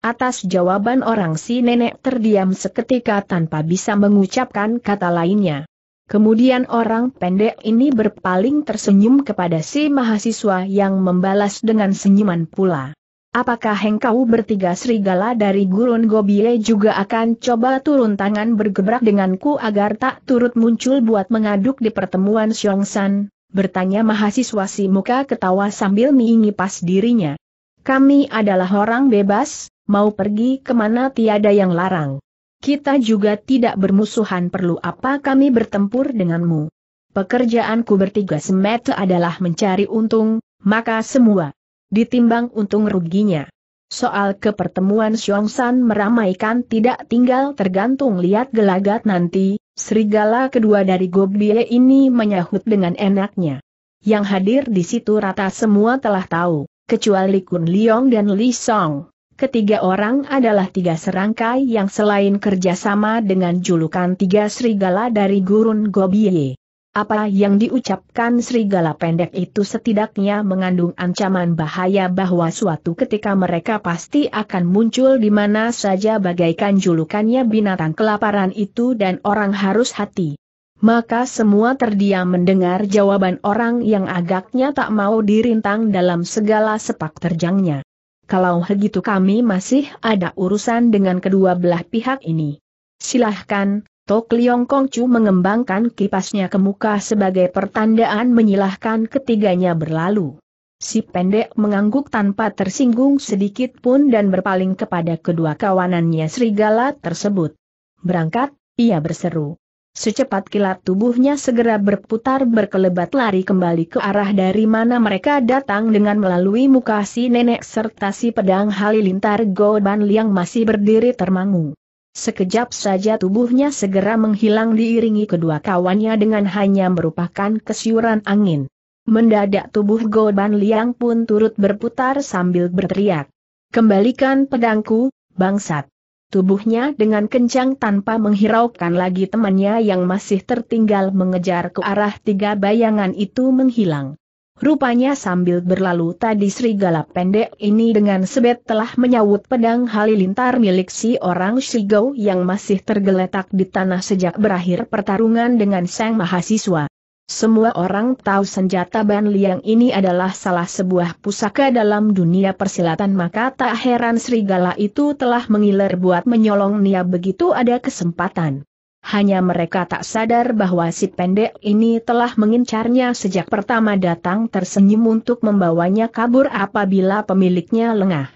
Atas jawaban orang si nenek terdiam seketika tanpa bisa mengucapkan kata lainnya. Kemudian orang pendek ini berpaling tersenyum kepada si mahasiswa yang membalas dengan senyuman pula. Apakah hengkau bertiga serigala dari gurun Gobie juga akan coba turun tangan bergebrak denganku agar tak turut muncul buat mengaduk di pertemuan San? Bertanya mahasiswa si muka ketawa sambil pas dirinya. Kami adalah orang bebas, mau pergi kemana tiada yang larang. Kita juga tidak bermusuhan perlu apa kami bertempur denganmu. Pekerjaanku bertiga semet adalah mencari untung, maka semua Ditimbang untung ruginya. Soal kepertemuan San meramaikan tidak tinggal tergantung lihat gelagat nanti, serigala kedua dari Gobie ini menyahut dengan enaknya. Yang hadir di situ rata semua telah tahu, kecuali Kun Liong dan Li Song. Ketiga orang adalah tiga serangkai yang selain kerjasama dengan julukan tiga serigala dari gurun Gobie. Apa yang diucapkan serigala pendek itu setidaknya mengandung ancaman bahaya bahwa suatu ketika mereka pasti akan muncul di mana saja bagaikan julukannya binatang kelaparan itu dan orang harus hati. Maka semua terdiam mendengar jawaban orang yang agaknya tak mau dirintang dalam segala sepak terjangnya. Kalau begitu kami masih ada urusan dengan kedua belah pihak ini. Silahkan, Tok Liong Kong Chu mengembangkan kipasnya ke muka sebagai pertandaan menyilahkan ketiganya berlalu. Si pendek mengangguk tanpa tersinggung sedikit pun dan berpaling kepada kedua kawanannya serigala tersebut. Berangkat, ia berseru. Secepat kilat tubuhnya segera berputar berkelebat lari kembali ke arah dari mana mereka datang dengan melalui muka si nenek serta si pedang halilintar Goban Liang masih berdiri termangu. Sekejap saja tubuhnya segera menghilang diiringi kedua kawannya dengan hanya merupakan kesiuran angin. Mendadak tubuh Goban Liang pun turut berputar sambil berteriak. Kembalikan pedangku, bangsat. Tubuhnya dengan kencang tanpa menghiraukan lagi temannya yang masih tertinggal mengejar ke arah tiga bayangan itu menghilang. Rupanya sambil berlalu tadi serigala pendek ini dengan sebet telah menyawut pedang halilintar milik si orang Shigou yang masih tergeletak di tanah sejak berakhir pertarungan dengan sang mahasiswa. Semua orang tahu senjata Ban Liang ini adalah salah sebuah pusaka dalam dunia persilatan maka tak heran serigala itu telah mengiler buat menyolong Nia begitu ada kesempatan. Hanya mereka tak sadar bahwa si pendek ini telah mengincarnya sejak pertama datang tersenyum untuk membawanya kabur apabila pemiliknya lengah.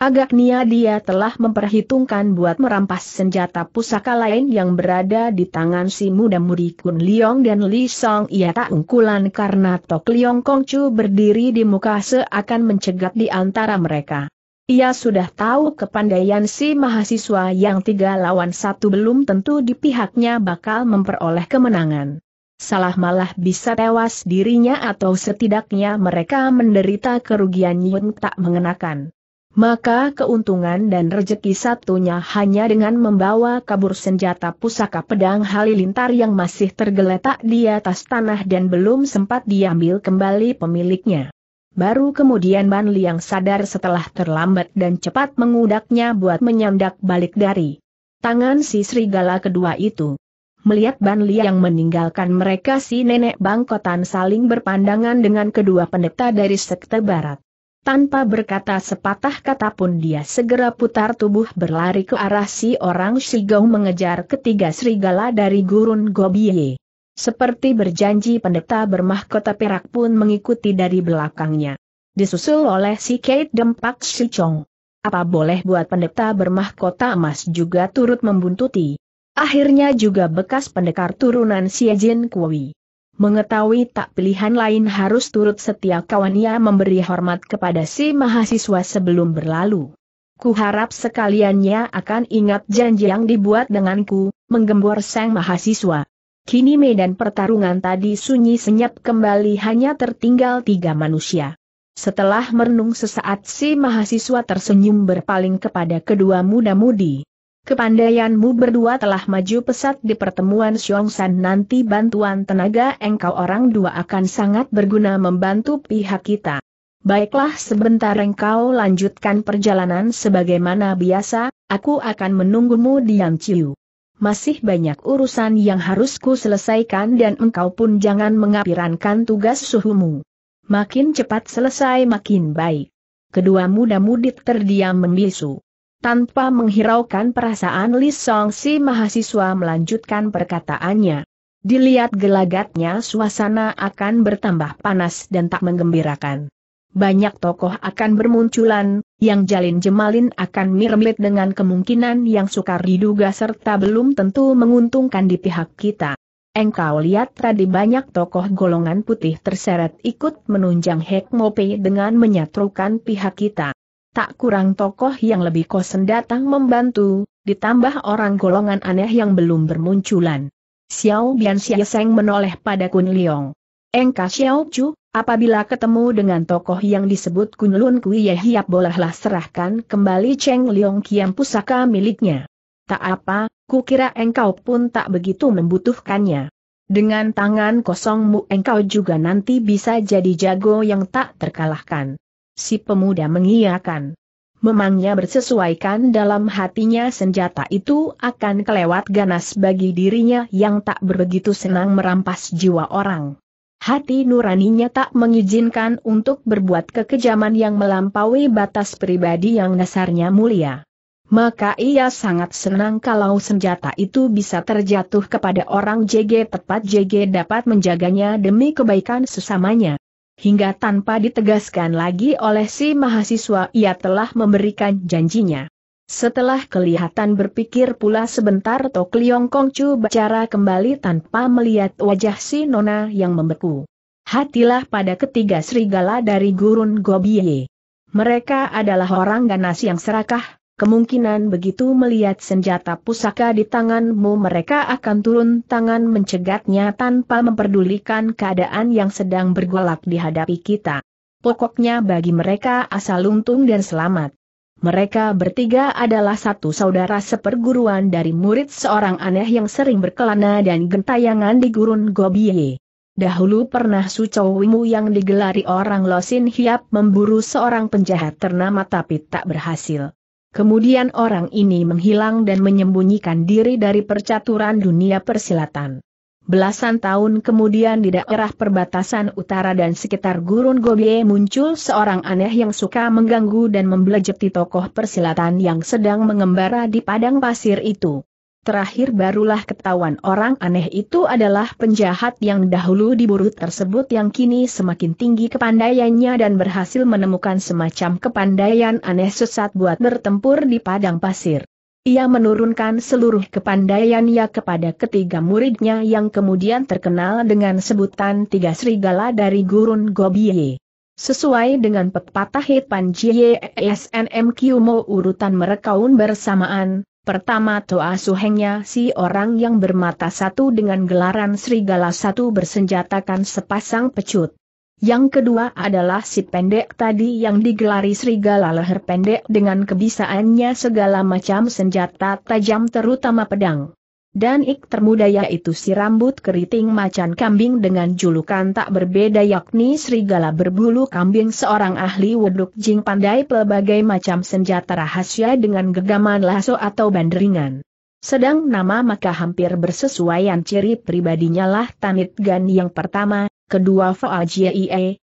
Agaknya dia telah memperhitungkan buat merampas senjata pusaka lain yang berada di tangan si muda muri Kun Liong dan Li Song ia tak ungkulan karena Tok Liong Kongcu berdiri di muka seakan mencegat di antara mereka. Ia sudah tahu kepandaian si mahasiswa yang tiga lawan satu belum tentu di pihaknya bakal memperoleh kemenangan. Salah malah bisa tewas dirinya atau setidaknya mereka menderita kerugian yang tak mengenakan. Maka keuntungan dan rejeki satunya hanya dengan membawa kabur senjata pusaka pedang halilintar yang masih tergeletak di atas tanah dan belum sempat diambil kembali pemiliknya. Baru kemudian Ban Liang sadar setelah terlambat dan cepat mengudaknya buat menyandak balik dari tangan si serigala kedua itu. Melihat Ban Liang meninggalkan mereka si nenek bangkotan saling berpandangan dengan kedua pendeta dari sekte barat. Tanpa berkata sepatah kata pun dia segera putar tubuh berlari ke arah si orang Shigau mengejar ketiga serigala dari gurun Gobiye. Seperti berjanji pendeta bermahkota perak pun mengikuti dari belakangnya. Disusul oleh si Kate Dempak Sichong. Apa boleh buat pendeta bermahkota emas juga turut membuntuti. Akhirnya juga bekas pendekar turunan Si Siejin Kui. Mengetahui tak pilihan lain harus turut setia kawannya memberi hormat kepada si mahasiswa sebelum berlalu. Kuharap sekaliannya akan ingat janji yang dibuat denganku, menggembor sang mahasiswa. Kini medan pertarungan tadi sunyi senyap kembali hanya tertinggal tiga manusia. Setelah merenung sesaat si mahasiswa tersenyum berpaling kepada kedua muda-mudi. Kepandaianmu berdua telah maju pesat di pertemuan San nanti bantuan tenaga engkau orang dua akan sangat berguna membantu pihak kita. Baiklah sebentar engkau lanjutkan perjalanan sebagaimana biasa, aku akan menunggumu di Yangciu masih banyak urusan yang harus ku selesaikan dan engkau pun jangan mengapirankan tugas suhumu. Makin cepat selesai makin baik. Kedua muda mudit terdiam membisu. Tanpa menghiraukan perasaan Li Song si mahasiswa melanjutkan perkataannya. Dilihat gelagatnya suasana akan bertambah panas dan tak menggembirakan banyak tokoh akan bermunculan, yang jalin jemalin akan mirip dengan kemungkinan yang sukar diduga serta belum tentu menguntungkan di pihak kita. Engkau lihat tadi banyak tokoh golongan putih terseret ikut menunjang Hekmope dengan menyatrukan pihak kita. Tak kurang tokoh yang lebih kosen datang membantu, ditambah orang golongan aneh yang belum bermunculan. Xiao Bian Xieseng menoleh pada Kun Liong. Engka Xiao Chu, Apabila ketemu dengan tokoh yang disebut Kunlun Kuye Hiap bolehlah serahkan kembali Cheng Leong Kiam pusaka miliknya. Tak apa, kukira engkau pun tak begitu membutuhkannya. Dengan tangan kosongmu engkau juga nanti bisa jadi jago yang tak terkalahkan. Si pemuda mengiyakan. Memangnya bersesuaikan dalam hatinya senjata itu akan kelewat ganas bagi dirinya yang tak begitu senang merampas jiwa orang. Hati nuraninya tak mengizinkan untuk berbuat kekejaman yang melampaui batas pribadi yang dasarnya mulia. Maka ia sangat senang kalau senjata itu bisa terjatuh kepada orang JG tepat JG dapat menjaganya demi kebaikan sesamanya. Hingga tanpa ditegaskan lagi oleh si mahasiswa ia telah memberikan janjinya. Setelah kelihatan berpikir pula sebentar Tok Liong Kongcu bicara kembali tanpa melihat wajah si Nona yang membeku. Hatilah pada ketiga serigala dari gurun Gobiye. Mereka adalah orang ganas yang serakah, kemungkinan begitu melihat senjata pusaka di tanganmu mereka akan turun tangan mencegatnya tanpa memperdulikan keadaan yang sedang bergolak dihadapi kita. Pokoknya bagi mereka asal untung dan selamat. Mereka bertiga adalah satu saudara seperguruan dari murid seorang aneh yang sering berkelana dan gentayangan di gurun Gobiye. Dahulu pernah Wimu yang digelari orang Losin Hiap memburu seorang penjahat ternama tapi tak berhasil. Kemudian orang ini menghilang dan menyembunyikan diri dari percaturan dunia persilatan. Belasan tahun kemudian di daerah perbatasan utara dan sekitar Gurun Gobie muncul seorang aneh yang suka mengganggu dan membelejeti tokoh persilatan yang sedang mengembara di padang pasir itu. Terakhir barulah ketahuan orang aneh itu adalah penjahat yang dahulu diburu tersebut yang kini semakin tinggi kepandaiannya dan berhasil menemukan semacam kepandaian aneh sesat buat bertempur di padang pasir. Ia menurunkan seluruh kepandaiannya kepada ketiga muridnya yang kemudian terkenal dengan sebutan tiga serigala dari gurun Gobiye. Sesuai dengan pepatah Hitpan Jiye SNM urutan merekaun bersamaan, pertama Toa Suhengnya si orang yang bermata satu dengan gelaran serigala satu bersenjatakan sepasang pecut. Yang kedua adalah si pendek tadi yang digelari serigala leher pendek dengan kebisaannya segala macam senjata tajam terutama pedang. Dan ik termuda yaitu si rambut keriting macan kambing dengan julukan tak berbeda yakni serigala berbulu kambing seorang ahli weduk jing pandai pelbagai macam senjata rahasia dengan gegaman lasso atau banderingan. Sedang nama maka hampir bersesuaian ciri pribadinya lah Tanit Gan yang pertama, kedua Foa Jie,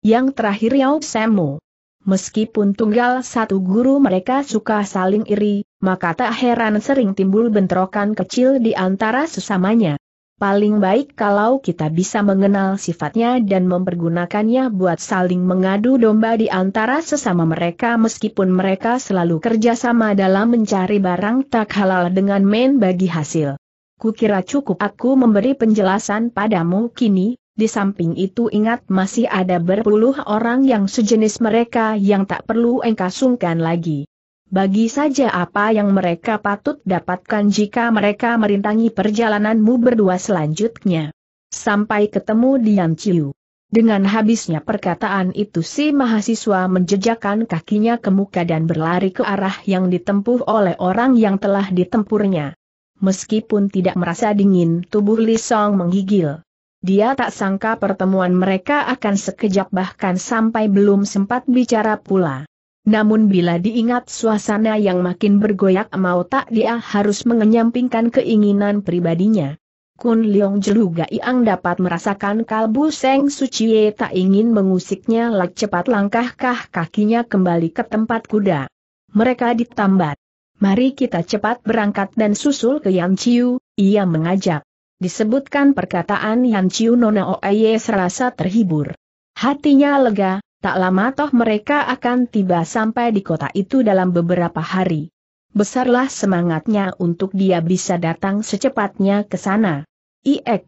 yang terakhir Yao Semu. Meskipun tunggal satu guru mereka suka saling iri, maka tak heran sering timbul bentrokan kecil di antara sesamanya. Paling baik kalau kita bisa mengenal sifatnya dan mempergunakannya buat saling mengadu domba di antara sesama mereka meskipun mereka selalu kerjasama dalam mencari barang tak halal dengan main bagi hasil. Kukira cukup aku memberi penjelasan padamu kini, di samping itu ingat masih ada berpuluh orang yang sejenis mereka yang tak perlu engkau sungkan lagi. Bagi saja apa yang mereka patut dapatkan jika mereka merintangi perjalananmu berdua selanjutnya. Sampai ketemu di Yanciu. Dengan habisnya perkataan itu si mahasiswa menjejakan kakinya ke muka dan berlari ke arah yang ditempuh oleh orang yang telah ditempurnya. Meskipun tidak merasa dingin, tubuh Li Song menggigil. Dia tak sangka pertemuan mereka akan sekejap bahkan sampai belum sempat bicara pula. Namun bila diingat suasana yang makin bergoyak mau tak dia harus mengenyampingkan keinginan pribadinya. Kun Leong Jeluga Iang dapat merasakan kalbu Seng Suciye tak ingin mengusiknya lak cepat langkahkah kakinya kembali ke tempat kuda. Mereka ditambat. Mari kita cepat berangkat dan susul ke Yang Ciu, ia mengajak. Disebutkan perkataan Yang Ciu Nona Oye serasa terhibur. Hatinya lega, Tak lama toh mereka akan tiba sampai di kota itu dalam beberapa hari. Besarlah semangatnya untuk dia bisa datang secepatnya ke sana. IX.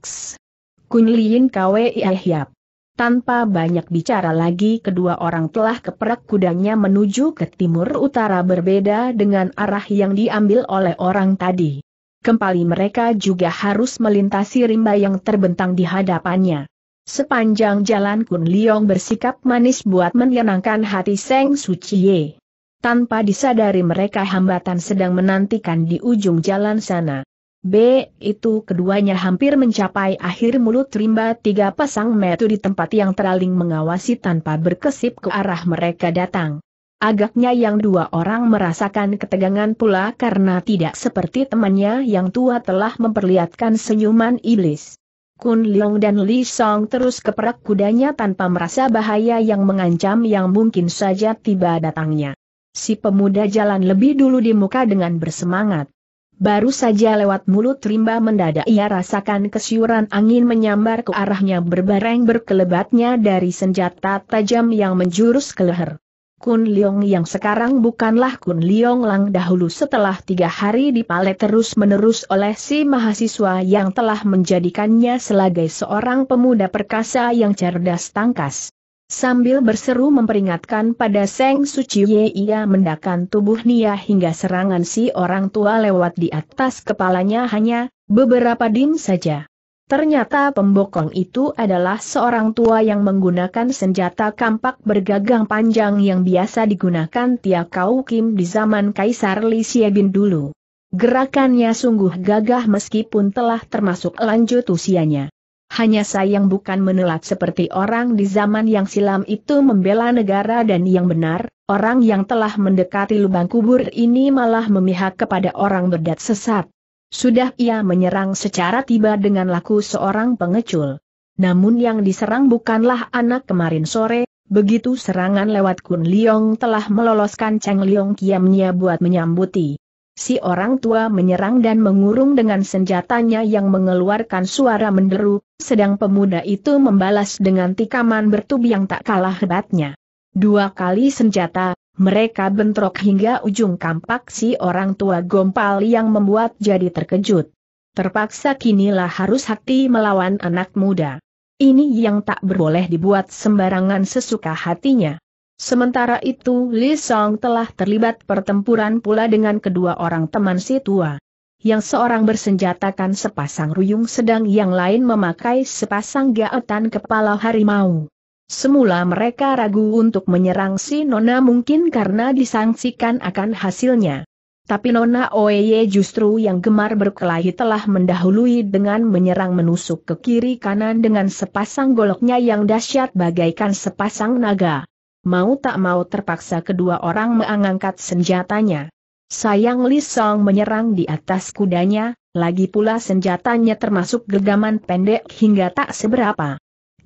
Kunliin Kwe Ihyap. Tanpa banyak bicara lagi kedua orang telah keperak kudanya menuju ke timur utara berbeda dengan arah yang diambil oleh orang tadi. Kembali mereka juga harus melintasi rimba yang terbentang di hadapannya. Sepanjang jalan Kun Leong bersikap manis buat menyenangkan hati Seng Suciye. Tanpa disadari mereka hambatan sedang menantikan di ujung jalan sana. B. Itu keduanya hampir mencapai akhir mulut rimba tiga pasang metu di tempat yang teraling mengawasi tanpa berkesip ke arah mereka datang. Agaknya yang dua orang merasakan ketegangan pula karena tidak seperti temannya yang tua telah memperlihatkan senyuman iblis. Kun Leong dan Li Song terus keperak kudanya tanpa merasa bahaya yang mengancam yang mungkin saja tiba datangnya. Si pemuda jalan lebih dulu di muka dengan bersemangat. Baru saja lewat mulut rimba mendadak ia rasakan kesiuran angin menyambar ke arahnya berbareng berkelebatnya dari senjata tajam yang menjurus ke leher. Kun Leong yang sekarang bukanlah Kun Leong Lang dahulu setelah tiga hari dipalet terus-menerus oleh si mahasiswa yang telah menjadikannya sebagai seorang pemuda perkasa yang cerdas tangkas. Sambil berseru memperingatkan pada Seng Suci Ye ia mendakan tubuh Nia hingga serangan si orang tua lewat di atas kepalanya hanya beberapa dim saja. Ternyata pembokong itu adalah seorang tua yang menggunakan senjata kampak bergagang panjang yang biasa digunakan Tia Kau Kim di zaman Kaisar Li Xiebin dulu. Gerakannya sungguh gagah meskipun telah termasuk lanjut usianya. Hanya sayang bukan menelat seperti orang di zaman yang silam itu membela negara dan yang benar, orang yang telah mendekati lubang kubur ini malah memihak kepada orang berdat sesat. Sudah ia menyerang secara tiba dengan laku seorang pengecul. Namun yang diserang bukanlah anak kemarin sore, begitu serangan lewat Kun Liong telah meloloskan Cheng Liong kiamnya buat menyambuti. Si orang tua menyerang dan mengurung dengan senjatanya yang mengeluarkan suara menderu, sedang pemuda itu membalas dengan tikaman bertubi yang tak kalah hebatnya. Dua kali senjata, mereka bentrok hingga ujung kampak si orang tua gompal yang membuat jadi terkejut. Terpaksa kinilah harus hati melawan anak muda. Ini yang tak berboleh dibuat sembarangan sesuka hatinya. Sementara itu Li Song telah terlibat pertempuran pula dengan kedua orang teman si tua yang seorang bersenjatakan sepasang ruyung sedang yang lain memakai sepasang gaetan kepala harimau. Semula mereka ragu untuk menyerang si Nona mungkin karena disangsikan akan hasilnya. Tapi Nona Oye justru yang gemar berkelahi telah mendahului dengan menyerang menusuk ke kiri kanan dengan sepasang goloknya yang dahsyat bagaikan sepasang naga. Mau tak mau terpaksa kedua orang mengangkat senjatanya. Sayang Li Song menyerang di atas kudanya, lagi pula senjatanya termasuk genggaman pendek hingga tak seberapa.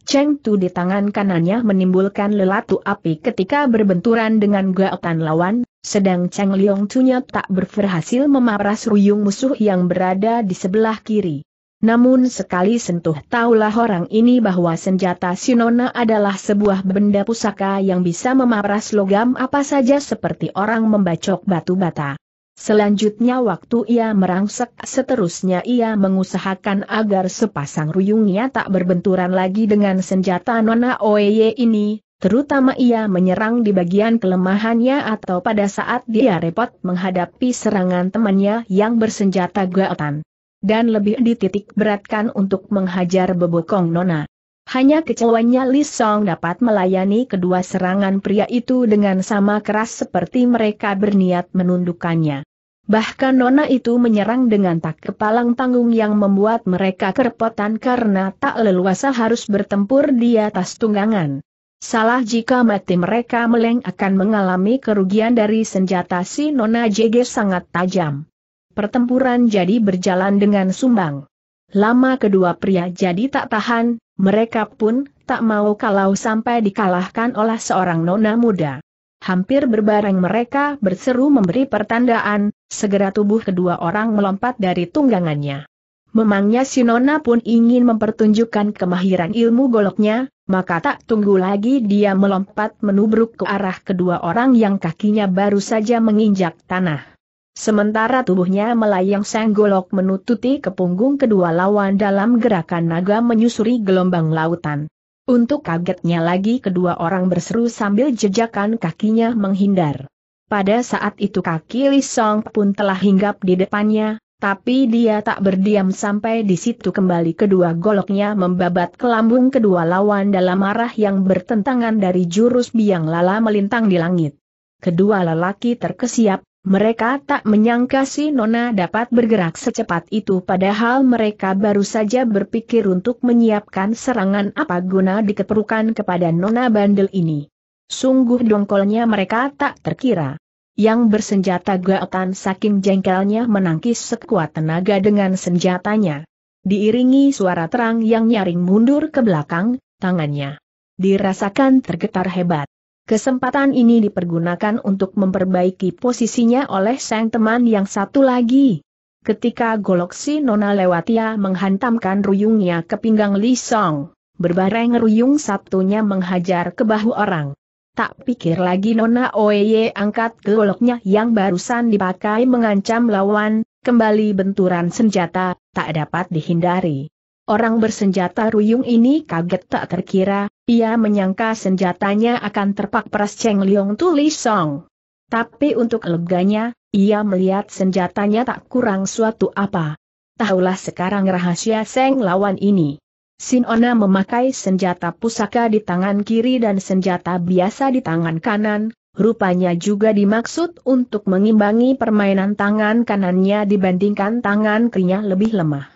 Cheng Tu di tangan kanannya menimbulkan lelatu api ketika berbenturan dengan gaotan lawan, sedang Cheng Liong Tunya tak berhasil memaras ruyung musuh yang berada di sebelah kiri. Namun sekali sentuh taulah orang ini bahwa senjata Sinona adalah sebuah benda pusaka yang bisa memaras logam apa saja seperti orang membacok batu bata. Selanjutnya waktu ia merangsek seterusnya ia mengusahakan agar sepasang ruyungnya tak berbenturan lagi dengan senjata Nona Oye ini, terutama ia menyerang di bagian kelemahannya atau pada saat dia repot menghadapi serangan temannya yang bersenjata gaotan. Dan lebih dititik beratkan untuk menghajar bebokong Nona. Hanya kecewanya Li Song dapat melayani kedua serangan pria itu dengan sama keras seperti mereka berniat menundukkannya. Bahkan Nona itu menyerang dengan tak kepalang tanggung yang membuat mereka kerepotan karena tak leluasa harus bertempur di atas tunggangan. Salah jika mati mereka meleng akan mengalami kerugian dari senjata si Nona JG sangat tajam. Pertempuran jadi berjalan dengan sumbang. Lama kedua pria jadi tak tahan, mereka pun tak mau kalau sampai dikalahkan oleh seorang nona muda. Hampir berbareng mereka berseru memberi pertandaan, segera tubuh kedua orang melompat dari tunggangannya. Memangnya si Nona pun ingin mempertunjukkan kemahiran ilmu goloknya, maka tak tunggu lagi dia melompat menubruk ke arah kedua orang yang kakinya baru saja menginjak tanah. Sementara tubuhnya melayang sang golok menututi ke punggung kedua lawan dalam gerakan naga menyusuri gelombang lautan. Untuk kagetnya lagi kedua orang berseru sambil jejakan kakinya menghindar. Pada saat itu kaki Li Song pun telah hinggap di depannya, tapi dia tak berdiam sampai di situ kembali kedua goloknya membabat ke lambung kedua lawan dalam arah yang bertentangan dari jurus biang lala melintang di langit. Kedua lelaki terkesiap, mereka tak menyangka si Nona dapat bergerak secepat itu padahal mereka baru saja berpikir untuk menyiapkan serangan apa guna dikeperukan kepada Nona Bandel ini. Sungguh dongkolnya mereka tak terkira. Yang bersenjata gaotan saking jengkelnya menangkis sekuat tenaga dengan senjatanya. Diiringi suara terang yang nyaring mundur ke belakang, tangannya. Dirasakan tergetar hebat. Kesempatan ini dipergunakan untuk memperbaiki posisinya oleh sang teman yang satu lagi. Ketika golok si Nona Lewatia menghantamkan ruyungnya ke pinggang Li Song, berbareng ruyung satunya menghajar ke bahu orang. Tak pikir lagi Nona Oeye angkat goloknya yang barusan dipakai mengancam lawan, kembali benturan senjata, tak dapat dihindari. Orang bersenjata ruyung ini kaget tak terkira, ia menyangka senjatanya akan terpak peras Cheng Liong Tuli Song. Tapi untuk leganya, ia melihat senjatanya tak kurang suatu apa. Tahulah sekarang rahasia Seng lawan ini. Sinona memakai senjata pusaka di tangan kiri dan senjata biasa di tangan kanan, rupanya juga dimaksud untuk mengimbangi permainan tangan kanannya dibandingkan tangan kirinya lebih lemah.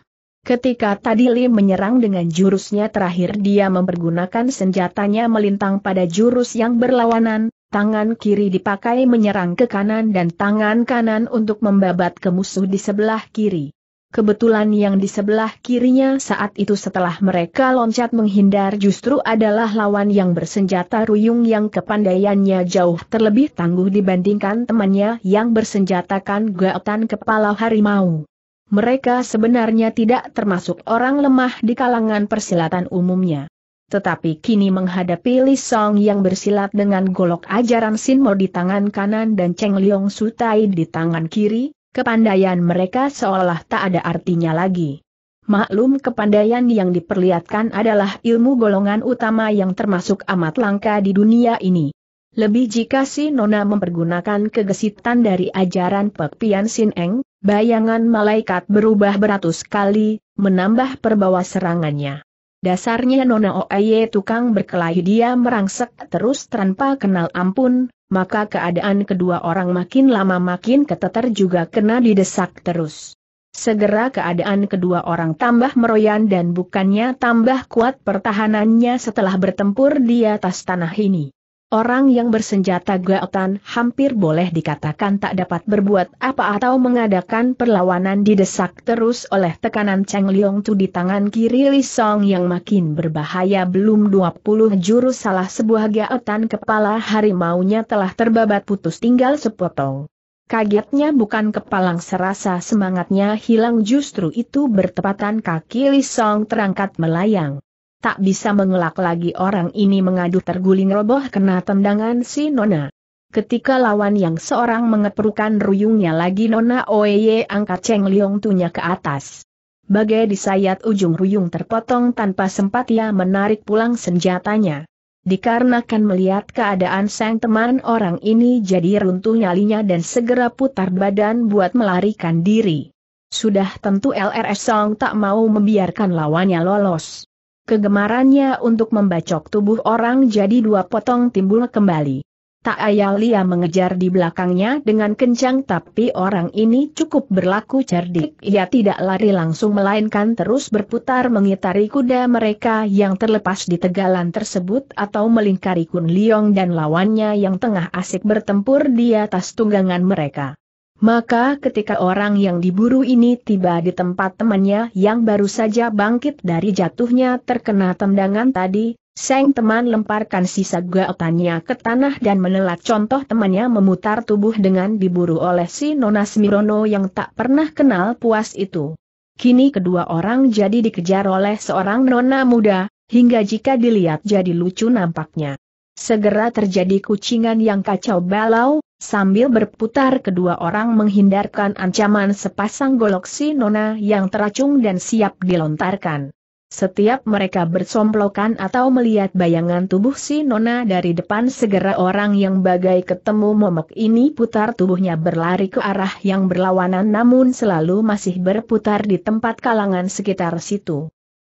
Ketika tadi Li menyerang dengan jurusnya terakhir dia mempergunakan senjatanya melintang pada jurus yang berlawanan, tangan kiri dipakai menyerang ke kanan dan tangan kanan untuk membabat ke musuh di sebelah kiri. Kebetulan yang di sebelah kirinya saat itu setelah mereka loncat menghindar justru adalah lawan yang bersenjata ruyung yang kepandaiannya jauh terlebih tangguh dibandingkan temannya yang bersenjatakan gaotan kepala harimau mereka sebenarnya tidak termasuk orang lemah di kalangan persilatan umumnya. Tetapi kini menghadapi Li Song yang bersilat dengan golok ajaran Sinmo di tangan kanan dan Cheng Liong Sutai di tangan kiri, kepandaian mereka seolah tak ada artinya lagi. Maklum kepandaian yang diperlihatkan adalah ilmu golongan utama yang termasuk amat langka di dunia ini. Lebih jika si Nona mempergunakan kegesitan dari ajaran Pek Pian Sin Eng, Bayangan malaikat berubah beratus kali, menambah perbawa serangannya. Dasarnya Nona oaye tukang berkelahi dia merangsek terus tanpa kenal ampun, maka keadaan kedua orang makin lama makin keteter juga kena didesak terus. Segera keadaan kedua orang tambah meroyan dan bukannya tambah kuat pertahanannya setelah bertempur di atas tanah ini. Orang yang bersenjata gaotan hampir boleh dikatakan tak dapat berbuat apa atau mengadakan perlawanan didesak terus oleh tekanan Cheng Liong Tu di tangan kiri Li Song yang makin berbahaya belum 20 jurus salah sebuah gaotan kepala harimaunya telah terbabat putus tinggal sepotong. Kagetnya bukan kepalang serasa semangatnya hilang justru itu bertepatan kaki Li Song terangkat melayang tak bisa mengelak lagi orang ini mengadu terguling roboh kena tendangan si Nona. Ketika lawan yang seorang mengeperukan ruyungnya lagi Nona oye angkat Cheng Liong tunya ke atas. Bagai disayat ujung ruyung terpotong tanpa sempat ia menarik pulang senjatanya. Dikarenakan melihat keadaan sang teman orang ini jadi runtuh nyalinya dan segera putar badan buat melarikan diri. Sudah tentu LRS Song tak mau membiarkan lawannya lolos. Kegemarannya untuk membacok tubuh orang jadi dua potong timbul kembali. Tak ayal ia mengejar di belakangnya dengan kencang tapi orang ini cukup berlaku cerdik. Ia tidak lari langsung melainkan terus berputar mengitari kuda mereka yang terlepas di tegalan tersebut atau melingkari Kun Liong dan lawannya yang tengah asik bertempur di atas tunggangan mereka. Maka ketika orang yang diburu ini tiba di tempat temannya yang baru saja bangkit dari jatuhnya terkena tendangan tadi, Seng teman lemparkan sisa gaotannya ke tanah dan menelat contoh temannya memutar tubuh dengan diburu oleh si Nona Smirono yang tak pernah kenal puas itu. Kini kedua orang jadi dikejar oleh seorang nona muda, hingga jika dilihat jadi lucu nampaknya. Segera terjadi kucingan yang kacau balau, Sambil berputar kedua orang menghindarkan ancaman sepasang golok si nona yang teracung dan siap dilontarkan. Setiap mereka bersomplokan atau melihat bayangan tubuh si Nona dari depan segera orang yang bagai ketemu momok ini putar tubuhnya berlari ke arah yang berlawanan namun selalu masih berputar di tempat kalangan sekitar situ.